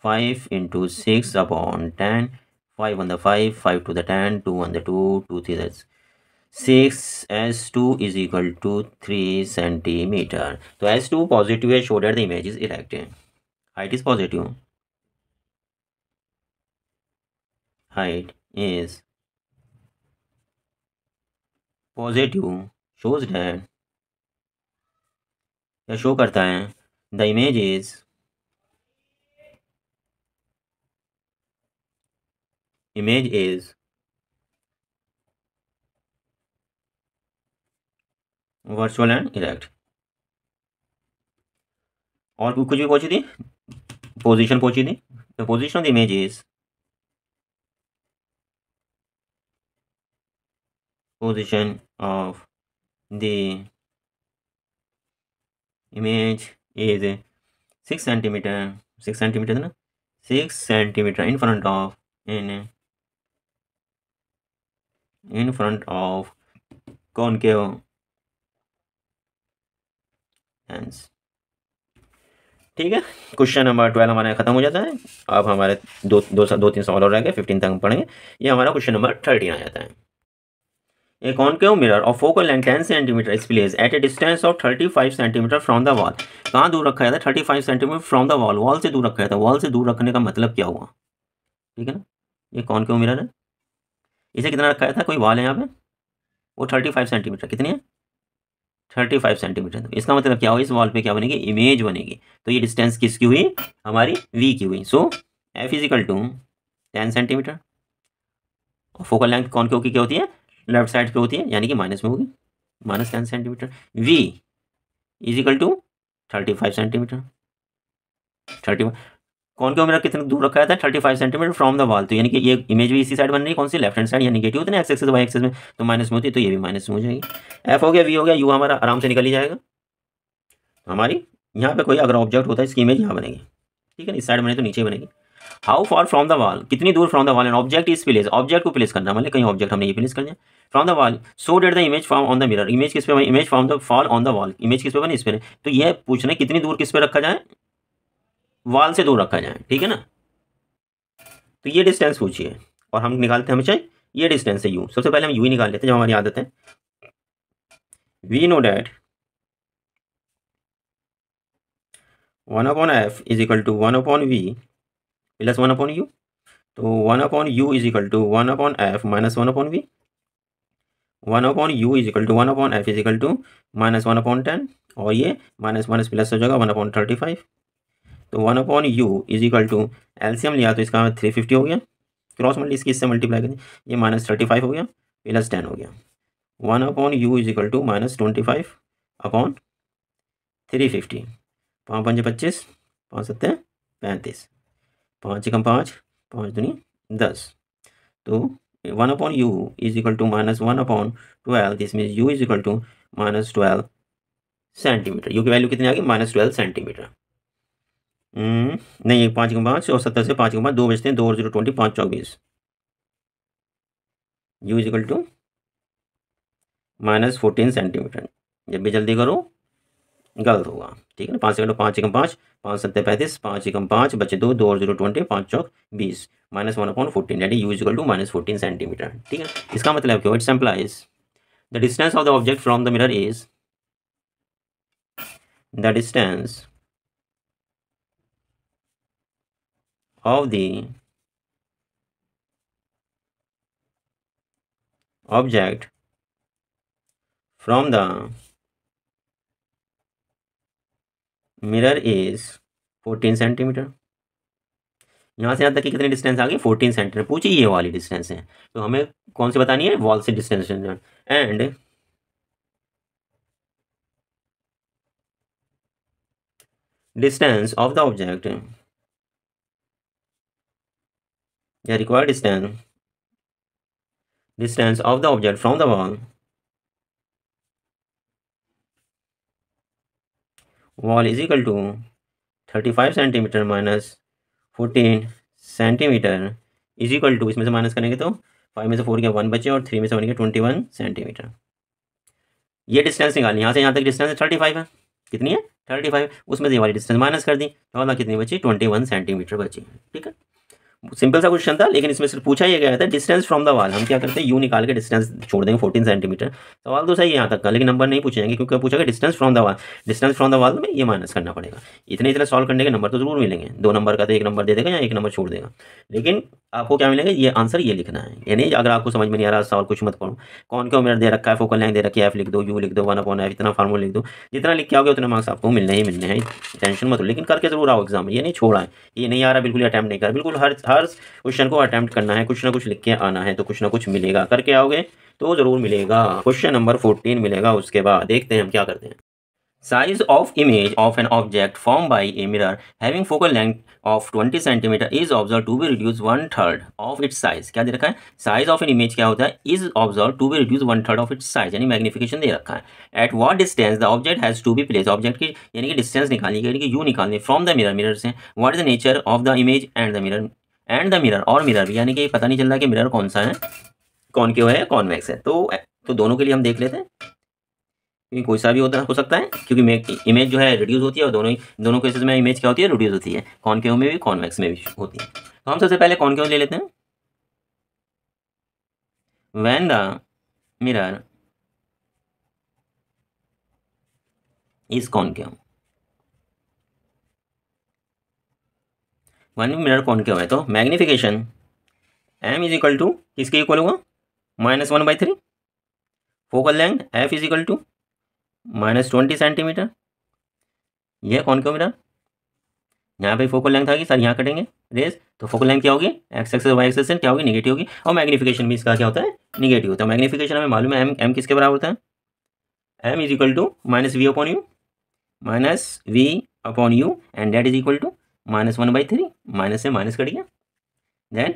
5 into 6 upon 10 5 on the 5 5 to the 10 2 on the 2 2 3 that's 6 s2 is equal to 3 centimeter so s2 positive is showed that the image is erected height is positive height is positive shows that यह show करता है the image is image is virtual and erect और कुछ भी पहुंची थी position पहुंची थी तो position of the image is position of the image is six centimetre six centimetre ना six centimetre in front of in front of कौन के lens ठीक है क्वेश्चन नंबर ट्वेल्व यहाँ खत्म हो जाता है अब हमारे दो दो दो तीन सवाल और रह गए फिफ्टीन तक हम पढ़ेंगे ये हमारा क्वेश्चन नंबर थर्टीन आ जाता है A mirror mirror of focal ten centimetre cm place at a distance of thirty five centimetre from the wall कहाँ दूर रखा जाता है thirty five centimetre from the wall से दूर रखा जाता है वॉल से दूर रखने का मतलब क्या हुआ ठीक है ना ये कॉन्केव मिरर है इसे कितना रखा था कोई वाल है यहाँ पे वो थर्टी फाइव सेंटीमीटर कितनी है थर्टी फाइव सेंटीमीटर इसका मतलब क्या हो इस वॉल पे क्या बनेगी इमेज बनेगी तो ये डिस्टेंस किसकी हुई हमारी वी की हुई so f is equal to ten centimetre और फोकल लेंथ कौन की होगी क्या होती है लेफ्ट साइड पे होती है यानी कि माइनस में होगी minus ten centimetre v is equal to thirty five centimetre thirty कौन क्यों मेरा कितने दूर रखा था thirty five centimetre from the wall तो यानी कि ये इमेज भी इसी साइड बन रही है कौन सी लेफ्ट हैंड साइड यानी नेगेटिव होता है एक्स एक्सेस वाई एक्सेस में तो माइनस में होती है तो ये भी माइनस में हो जाएगी एफ हो गया वी हो गया यू हमारा आराम से निकल ही जाएगा तो हमारी यहाँ पे कोई अगर ऑब्जेक्ट होता है इसकी इमेज यहाँ बनेगी ठीक है इस साइड बने तो नीचे बनेगी how far from the wall कितनी दूर from the wall and object is place object को प्लेस करना मतलब कहीं ऑब्जेक्ट हमने ये प्लेस करना है from the wall so that the image form on the mirror image किस पे image form the fall on the wall image किस पे बने इस पर तो यह पूछना है कितनी दूर किस पे रखा जाए वाल से दूर रखा जाए ठीक है ना तो ये डिस्टेंस पूछिए और हम निकालते हैं हमेशा ये डिस्टेंस है यू सबसे पहले हम यू ही निकाल लेते हैं जब हमारी आदत है we know that one upon F is equal to one upon we plus one upon u तो one upon you is equal to one upon F minus one upon v one upon you is equal to one upon F is equal to minus one upon ten और ये minus minus plus हो जाएगा one upon thirty five तो one upon you is equal to LCM लिया तो इसका three fifty हो गया क्रॉस मल्टी इसकी इससे मल्टीप्लाई करें ये माइनस थर्टी फाइव हो गया प्लस टेन हो गया one upon you is equal to minus twenty five upon three fifty पाँच पंजे पच्चीस पाँच सत्तर पैंतीस पाँच एकम पाँच पाँच दूनी दस तो one upon you is equal to minus one upon twelve this means u is equal to minus twelve centimetre u की वैल्यू कितनी आ गई माइनस ट्वेल्व सेंटीमीटर हम्म। नहीं एक पाँच पाँच और सत्तर से पाँच पाँच दो बचते हैं दो और जीरो ट्वेंटी पाँच चौबीस u is equal to minus fourteen centimetre जब भी जल्दी करो गलत होगा ठीक है ना पाँच सेकंड पाँच एकम पाँच पाँच सत्तर पैंतीस पाँच एकम पाँच बचे दो दो और जीरो ट्वेंटी पाँच चौक बीस माइनस वन अपॉइंट फोर्टीन यानी u to minus fourteen centimetre ठीक है इसका मतलब क्या it's implies the distance of the object from the mirror is the distance of the object from the mirror is 14 centimetre यहाँ से यहाँ तक की कितनी डिस्टेंस आ गई 14 सेंटीमीटर पूछी ये वाली डिस्टेंस है तो हमें कौन सी बतानी है वॉल से distance and distance of the object the required distance distance of the object from the wall wall is equal to 35 centimetre minus 14 centimetre is equal to इसमें से माइनस करेंगे तो फाइव में से फोर के वन बचे और थ्री में से वन के ट्वेंटी वन सेंटीमीटर ये डिस्टेंस निकाली यहाँ से यहाँ तक डिस्टेंस थर्टी फाइव है कितनी है थर्टी फाइव उसमें से वाली डिस्टेंस माइनस कर दी तो वाला कितनी बची ट्वेंटी वन सेंटीमीटर बची ठीक है सिंपल सा क्वेश्चन था लेकिन इसमें सिर्फ पूछा ही गया था डिस्टेंस फ्रॉम द वाल हम क्या करते हैं यू निकाल के डिस्टेंस छोड़ देंगे 14 सेंटीमीटर सवाल तो सही यहाँ तक का लेकिन नंबर नहीं पूछेंगे क्योंकि पूछा गया distance from the wall distance from the wall में ये माइनस करना पड़ेगा इतने इतने सॉल्व करने के नंबर तो जरूर मिलेंगे दो नंबर का तो एक नंबर दे देगा या एक नंबर छोड़ देगा लेकिन आपको क्या मिलेगा ये आंसर ये लिखना है यानी अगर आपको समझ में नहीं आ रहा सवाल कुछ मत पढ़ो कौन क्यों मेरा दे रखा है फोकल लाइन दे रखी है एफ लिख दो यू लिख दो वन अपन एफ इतना फार्मूल लिख दो जितना लिख के आओगे उतना मार्क्स आपको मिलने ही मिलने हैं टेंशन मत लो लेकिन करके जरूर आओ एग्जाम ये नहीं छोड़ा है ये नहीं आ रहा बिल्कुल अटैम्प्ट नहीं कर बिल्कुल हर हर क्वेश्चन को अटैम्प्ट करना है कुछ ना कुछ लिख के आना है तो कुछ ना कुछ मिलेगा करके आओगे तो ज़रूर मिलेगा क्वेश्चन नंबर फोर्टीन मिलेगा उसके बाद देखते हैं हम क्या करते हैं size of image of an object form by a mirror having focal length of twenty centimetre is observe to be reduce one third of its size क्या दे रखा है साइज ऑफ एन इमेज क्या होता है is observe to be reduce one third of its size यानी magnification दे रखा है at what distance the object has to be place object की यानी कि डिस्टेंस निकालनी यानी कि यू निकालनी फ्रॉम द मिरर मिरर से what is the nature of the image and the mirror and the mirror और मिरर भी यानी कि पता नहीं चल रहा कि मिरर कौन सा है कौन क्यों है कौन है तो तो दोनों के लिए हम देख लेते हैं क्योंकि कोई सा भी होता हो सकता है क्योंकि इमेज जो है रिड्यूस होती है और दोनों ही दोनों के में इमेज क्या होती है रिड्यूस होती है कौन क्यों में भी कॉन्वेक्स में भी होती है तो हम सबसे पहले कौन क्यों ले लेते हैं वैन द मिरर इज कौन क्यों वन मिरर के है तो magnification M is equal to किसके इक्वल होगा minus one by three focal length F is equal to minus twenty centimetre यह क्या मिरर यहाँ पे फोकल लेंथ आएगी सर यहाँ कटेंगे रेस तो फोकल लेंथ क्या होगी एक्स एक्स वाई एक्सन क्या होगी निगेटिव होगी और मैग्नीफिकेशन भी इसका क्या होता है निगेटिव होता है मैग्नीफिकेशन हमें मालूम है एम एम किसके बराबर होता है m is equal to minus we upon you minus we upon you and that is equal to minus one by three minus से माइनस कट गया देन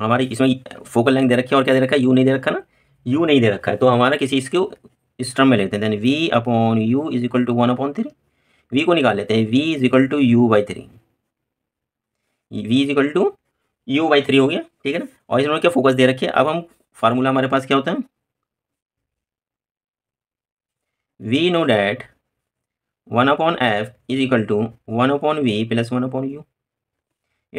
हमारी इसमें फोकल लेंथ दे रखी है और क्या दे रखा है यू नहीं दे रखा ना यू नहीं दे रखा है तो हमारा किसी इसको इस टर्म में लेते हैं then v upon you is equal to one upon three v को निकाल लेते हैं v is equal to u by three v is equal to u by three हो गया ठीक है ना और इसमें क्या फोकस दे रखे अब हम फार्मूला हमारे पास क्या होता है we know that one upon F is equal to one upon we plus one upon u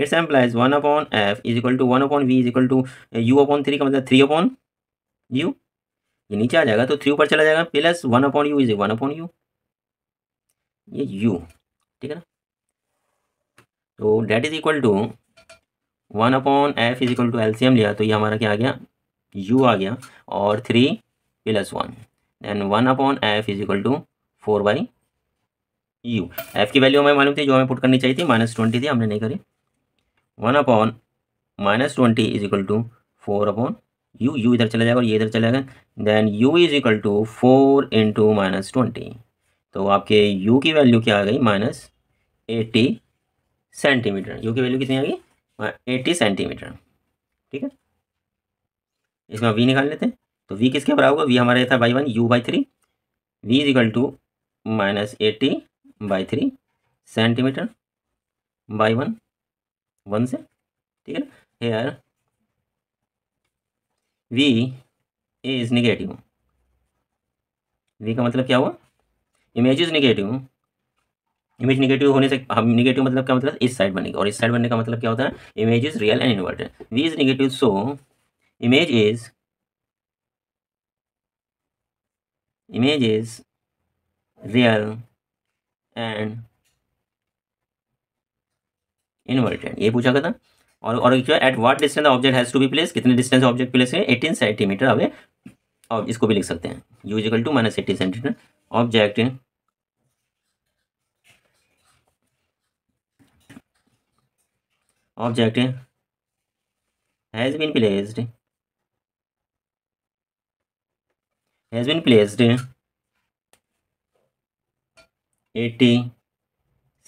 it's implies one upon F is equal to one upon we is equal to u upon three का मतलब three upon you ये नीचे आ जाएगा तो three ऊपर चला जाएगा plus one upon you is one upon you ये यू ठीक है ना तो that is equal to one upon F is equal to LCM लिया तो ये हमारा क्या आ गया यू आ गया और three plus one then one upon F is equal to four by u f की वैल्यू हमें मालूम थी जो हमें पुट करनी चाहिए थी माइनस ट्वेंटी थी हमने नहीं करी one upon minus twenty is equal to four upon you u इधर चला जाएगा और ये इधर चला जाएगा then u is equal to four into minus twenty तो आपके यू की वैल्यू क्या आ गई माइनस एटी सेंटीमीटर यू की वैल्यू कितनी आ गई एटी सेंटीमीटर ठीक है इसमें वी निकाल लेते हैं तो वी किसके बराबर होगा वी हमारे था by one u by three v is equal to minus eighty by three centimetre by one one से ठीक है here v is negative v का मतलब क्या हुआ image is negative image negative होने से हम निगेटिव मतलब क्या मतलब इस साइड बनेगा और इस साइड बनने का मतलब क्या होता है image is real and inverted v is negative so image is image is real and inverted ये पूछा गया था और और जो at what distance object has to be place कितने डिस्टेंस ऑब्जेक्ट प्लेस है एटीन सेंटीमीटर अवे और इसको भी लिख सकते हैं u is equal to minus eighteen centimetre object object has been placed has been placed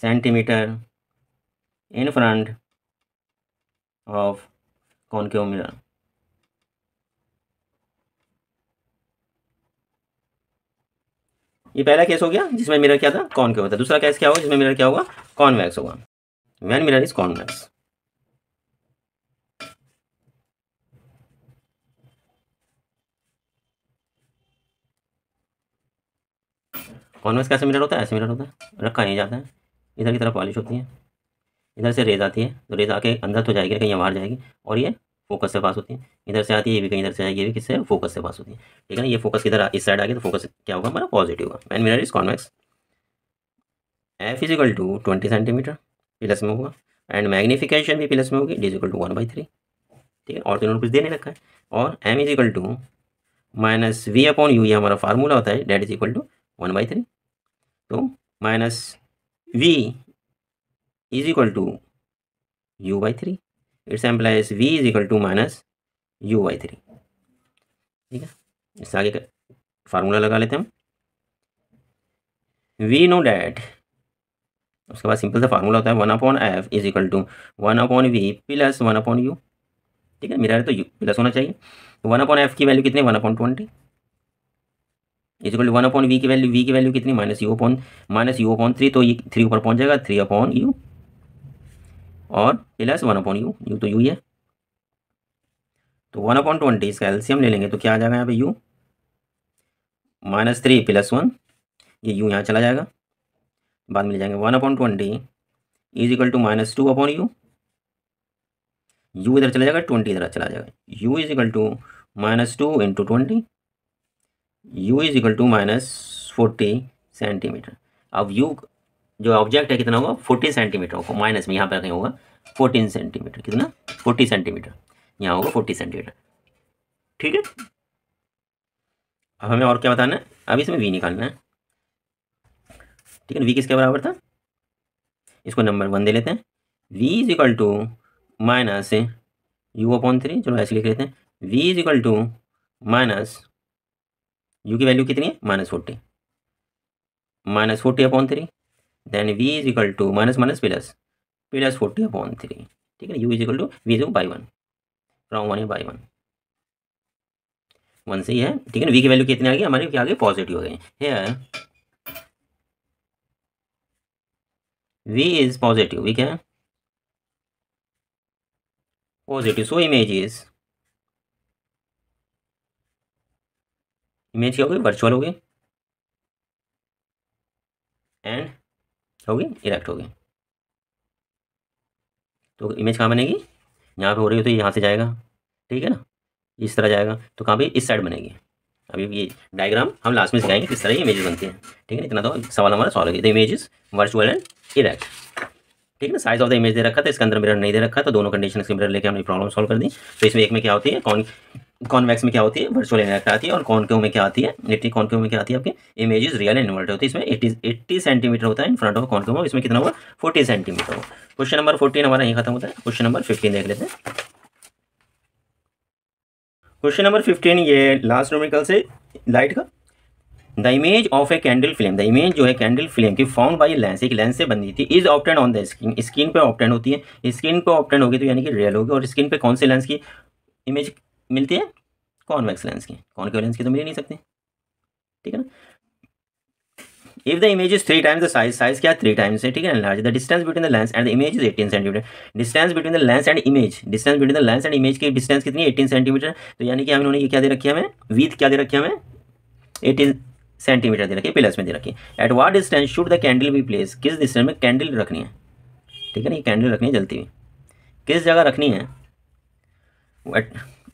centimetre in front of कौन concave mirror. ये पहला केस हो गया जिसमें मिरर क्या था कॉनकेव होता है दूसरा केस क्या होगा जिसमें मिरर क्या होगा कॉन्वेक्स होगा when mirror is convex convex कैसे मिरर होता है ऐसे मिरर होता है रखा नहीं जाता है इधर की तरफ पॉलिश होती है इधर से रेज आती है तो रेज आके अंदर तो जाएगी कहीं बाहर जाएगी और ये फोकस से पास होती है इधर से आती है ये भी कहीं इधर से आएगी ये भी किससे फोकस से पास होती है ठीक है ना ये फोकस इधर इस साइड आ गया तो फोकस क्या होगा हमारा पॉजिटिव होगा when mirror is convex f is equal to twenty centimetre plus में होगा एंड मैग्नीफिकेशन भी प्लस में होगी d to one by three ठीक है और तो इन्होंने कुछ देने रखा है और m is equal to minus we upon you ये हमारा फार्मूला होता है that is equal to one by three तो minus v is equal to u by three it's implies v is equal to minus u by three ठीक है इससे आगे का फार्मूला लगा लेते हैं हम वी नो डैट उसके बाद सिंपल सा फार्मूला होता है one upon F is equal to one upon we plus one upon you ठीक है मेरा तो यू प्लस होना चाहिए वन अपॉन एफ की वैल्यू कितनी one upon twenty is equal to one upon we की वैल्यू वी की वैल्यू कितनी minus u upon minus u upon three तो ये थ्री ऊपर पहुंच जाएगा थ्री अपॉन यू और plus one upon you u तो यू ही है तो वन अपॉन ट्वेंटी इसका एल्सियम ले लेंगे तो क्या आ जाएगा यहाँ पे u minus three plus one ये यू यहाँ चला जाएगा बाद में ले जाएंगे one upon twenty is equal to minus two upon you u इधर चला जाएगा ट्वेंटी इधर चला जाएगा u is equal to minus two into twenty u is equal to minus forty centimetre अब u जो ऑब्जेक्ट है कितना होगा फोर्टी सेंटीमीटर होगा माइनस में यहाँ पर कहीं होगा फोर्टीन सेंटीमीटर कितना फोर्टी सेंटीमीटर यहाँ होगा फोर्टी सेंटीमीटर ठीक है अब हमें और क्या बताना है अब इसमें वी निकालना है ठीक है वी किसके बराबर था इसको नंबर वन दे लेते हैं v is equal to minus u upon three चलो ऐसे लिख लेते हैं v is equal to minus u की वैल्यू कितनी है minus forty minus forty upon three then v is equal to minus minus plus plus forty upon three ठीक है u is equal to v is by one from one है by one one से ही है ठीक है ना we की वैल्यू कितनी आ गई हमारे क्या आ गई पॉजिटिव हो गई है इज पॉजिटिव वी क्या है positive so image is image क्या होगी वर्चुअल होगी एंड होगी इरेक्ट होगी तो इमेज कहाँ बनेगी यहाँ पे हो रही हो तो यहाँ से जाएगा ठीक है ना इस तरह जाएगा तो कहाँ पे इस साइड बनेगी अभी ये डायग्राम हम लास्ट में सिखाएंगे किस तरह ये इमेजेस बनती हैं ठीक है इतना तो सवाल हमारा सॉल्व हो गया image is virtual and erect ठीक है ना साइज ऑफ द इमेज दे रखा था इसके अंदर मिरर नहीं दे रखा तो दोनों कंडीशन के मिरर लेके हमने प्रॉब्लम सॉल्व कर दी तो इसमें एक में क्या होती है कौन कॉन्वेक्स में क्या होती है वर्चुअल एरिया क्या आती है और कॉनकेव में क्या आती है निफ्टी कॉनकेव में क्या आती है आपकी इमेज इज रियल इन्वर्टेड होती है इसमें एट्टी एट्टी सेंटीमीटर होता है इन फ्रंट ऑफ कॉनकेव इसमें कितना होगा फोर्टी सेंटीमीटर होगा क्वेश्चन नंबर फोर्टीन हमारा यहीं खत्म होता है क्वेश्चन नंबर फिफ्टीन देख लेते हैं क्वेश्चन नंबर फिफ्टीन ये लास्ट नोमिकल से लाइट का the image of a candle flame the image जो है कैंडल फ्लेम की फाउंड बाई लेंस एक लेंस से बनी थी is obtained on the screen screen पे ऑप्टेन होती है स्क्रीन पे ऑप्टेन होगी तो यानी कि रियल होगी और स्क्रीन पे कौन से लेंस की इमेज मिलती है कॉन्वेक्स लेंस की कॉन्केव लेंस की तो मिल ही नहीं सकती ठीक है ना if the image is three times the size size क्या थ्री टाइम्स है ठीक है large the distance between the lens and the image is eighteen centimetre distance between the lens and image distance between the lens and image की distance कितनी eighteen centimetre तो यानी कि इन्होंने ये क्या दे रखी है हमें वीथ क्या दे रखी है हमें एटीन सेंटीमीटर दे रखी है प्लस में दे रखी है at what distance should the candle be place किस डिस्टेंस में कैंडल रखनी है ठीक है ना ये कैंडल रखनी है जलती हुई किस जगह रखनी है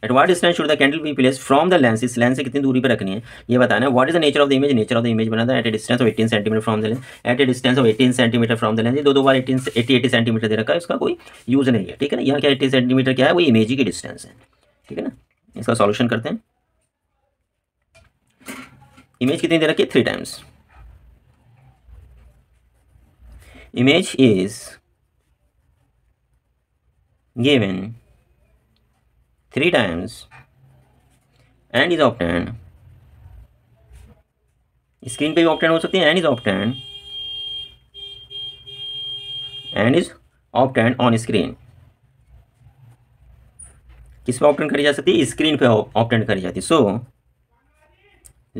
at what distance should the candle be place from the lens इस लेंस से कितनी दूरी पर रखनी है ये बताना है what is the nature of the image nature of the image बनाता है at a distance of eighteen centimetre from the lens at a distance of eighteen centimetre from the lens दो दो बार एटीन एटी एटी सेंटीमीटर दे रखा है इसका कोई यूज़ नहीं है ठीक है ना यहाँ क्या एटी सेंटीमीटर क्या है वो इमेज की डिस्टेंस है ठीक है ना इसका सॉल्यूशन करते हैं इमेज कितनी दे रखी है three times image is given three times and is obtained screen पे भी ऑप्टेंड हो सकती है and is obtained and is obtained on screen किस पे ऑप्टेंड करी जा सकती है स्क्रीन पे ऑप्टेंड करी जाती है सो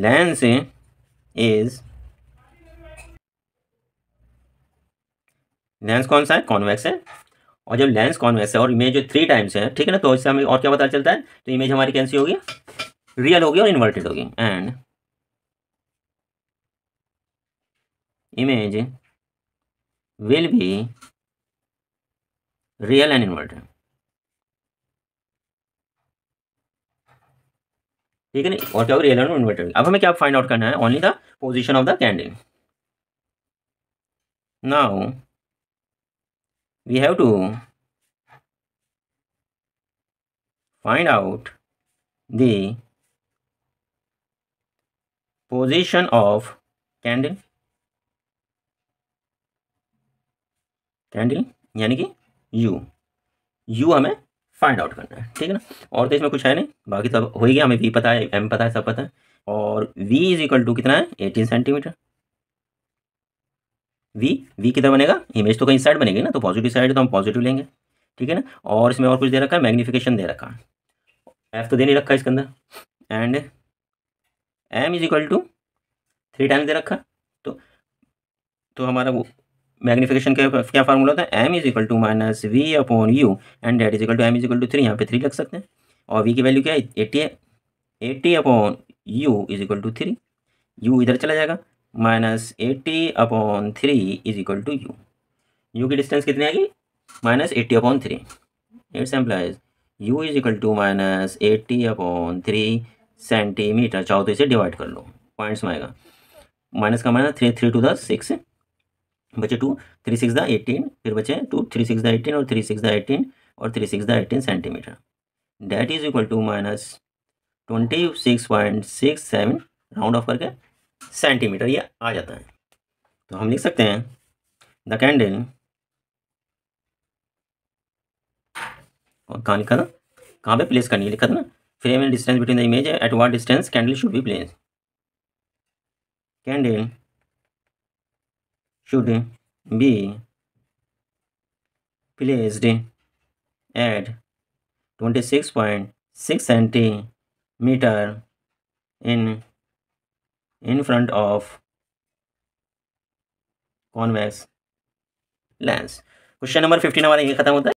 लेंस इज लेंस कौन सा है कॉन्वेक्स है और जब लेंस कॉन्वेक्स है और इमेज जो थ्री टाइम्स है ठीक है ना तो इससे हमें और क्या पता चलता है तो इमेज हमारी कैंसी होगी रियल होगी और इन्वर्टेड होगी and image will be real and inverted ठीक है ना और क्या रियल एंड इन्वर्टेड अब हमें क्या फाइंड आउट करना है only the position of the candle now we have to find out the position of candle candle यानी कि U U हमें फाइंड आउट करना है ठीक है ना और तो इसमें कुछ है नहीं बाकी सब हो ही गया हमें V पता है M पता है सब पता है और V इज इक्वल टू कितना है एटीन सेंटीमीटर वी वी किधर बनेगा इमेज तो कहीं साइड बनेगी ना तो पॉजिटिव साइड तो हम पॉजिटिव लेंगे ठीक है ना और इसमें और कुछ दे रखा है मैग्निफिकेशन दे रखा है एफ तो दे नहीं रखा है इसके अंदर and M is equal to three times दे रखा तो तो हमारा वो मैग्निफिकेशन का क्या फार्मूला था m is equal to minus we upon you and that is equal to m is equal to three यहाँ पे थ्री लग सकते हैं और वी की वैल्यू क्या है एटी है upon you is equal to three u इधर चला जाएगा minus eighty upon three is equal to u you की डिस्टेंस कितनी आएगी minus eighty upon three it's implies u is equal to minus eighty upon three centimetre चाहो तो इसे divide कर लो पॉइंट्स में आएगा माइनस का minus three three two the six बचे two three six the eighteen फिर बचे two three six the eighteen और थ्री सिक्स द एटीन और three six the eighteen centimetre that is equal to minus twenty six point six seven round off करके centimetre ये आ जाता है तो हम लिख सकते हैं द कैंडल और कहाँ लिखा था कहाँ पे प्लेस करनी है लिखा था ना frame and distance between the image at what distance candle should be place candle at twenty six point six centimetre in in front of convex lens question number fifteen हमारा यही खत्म होता है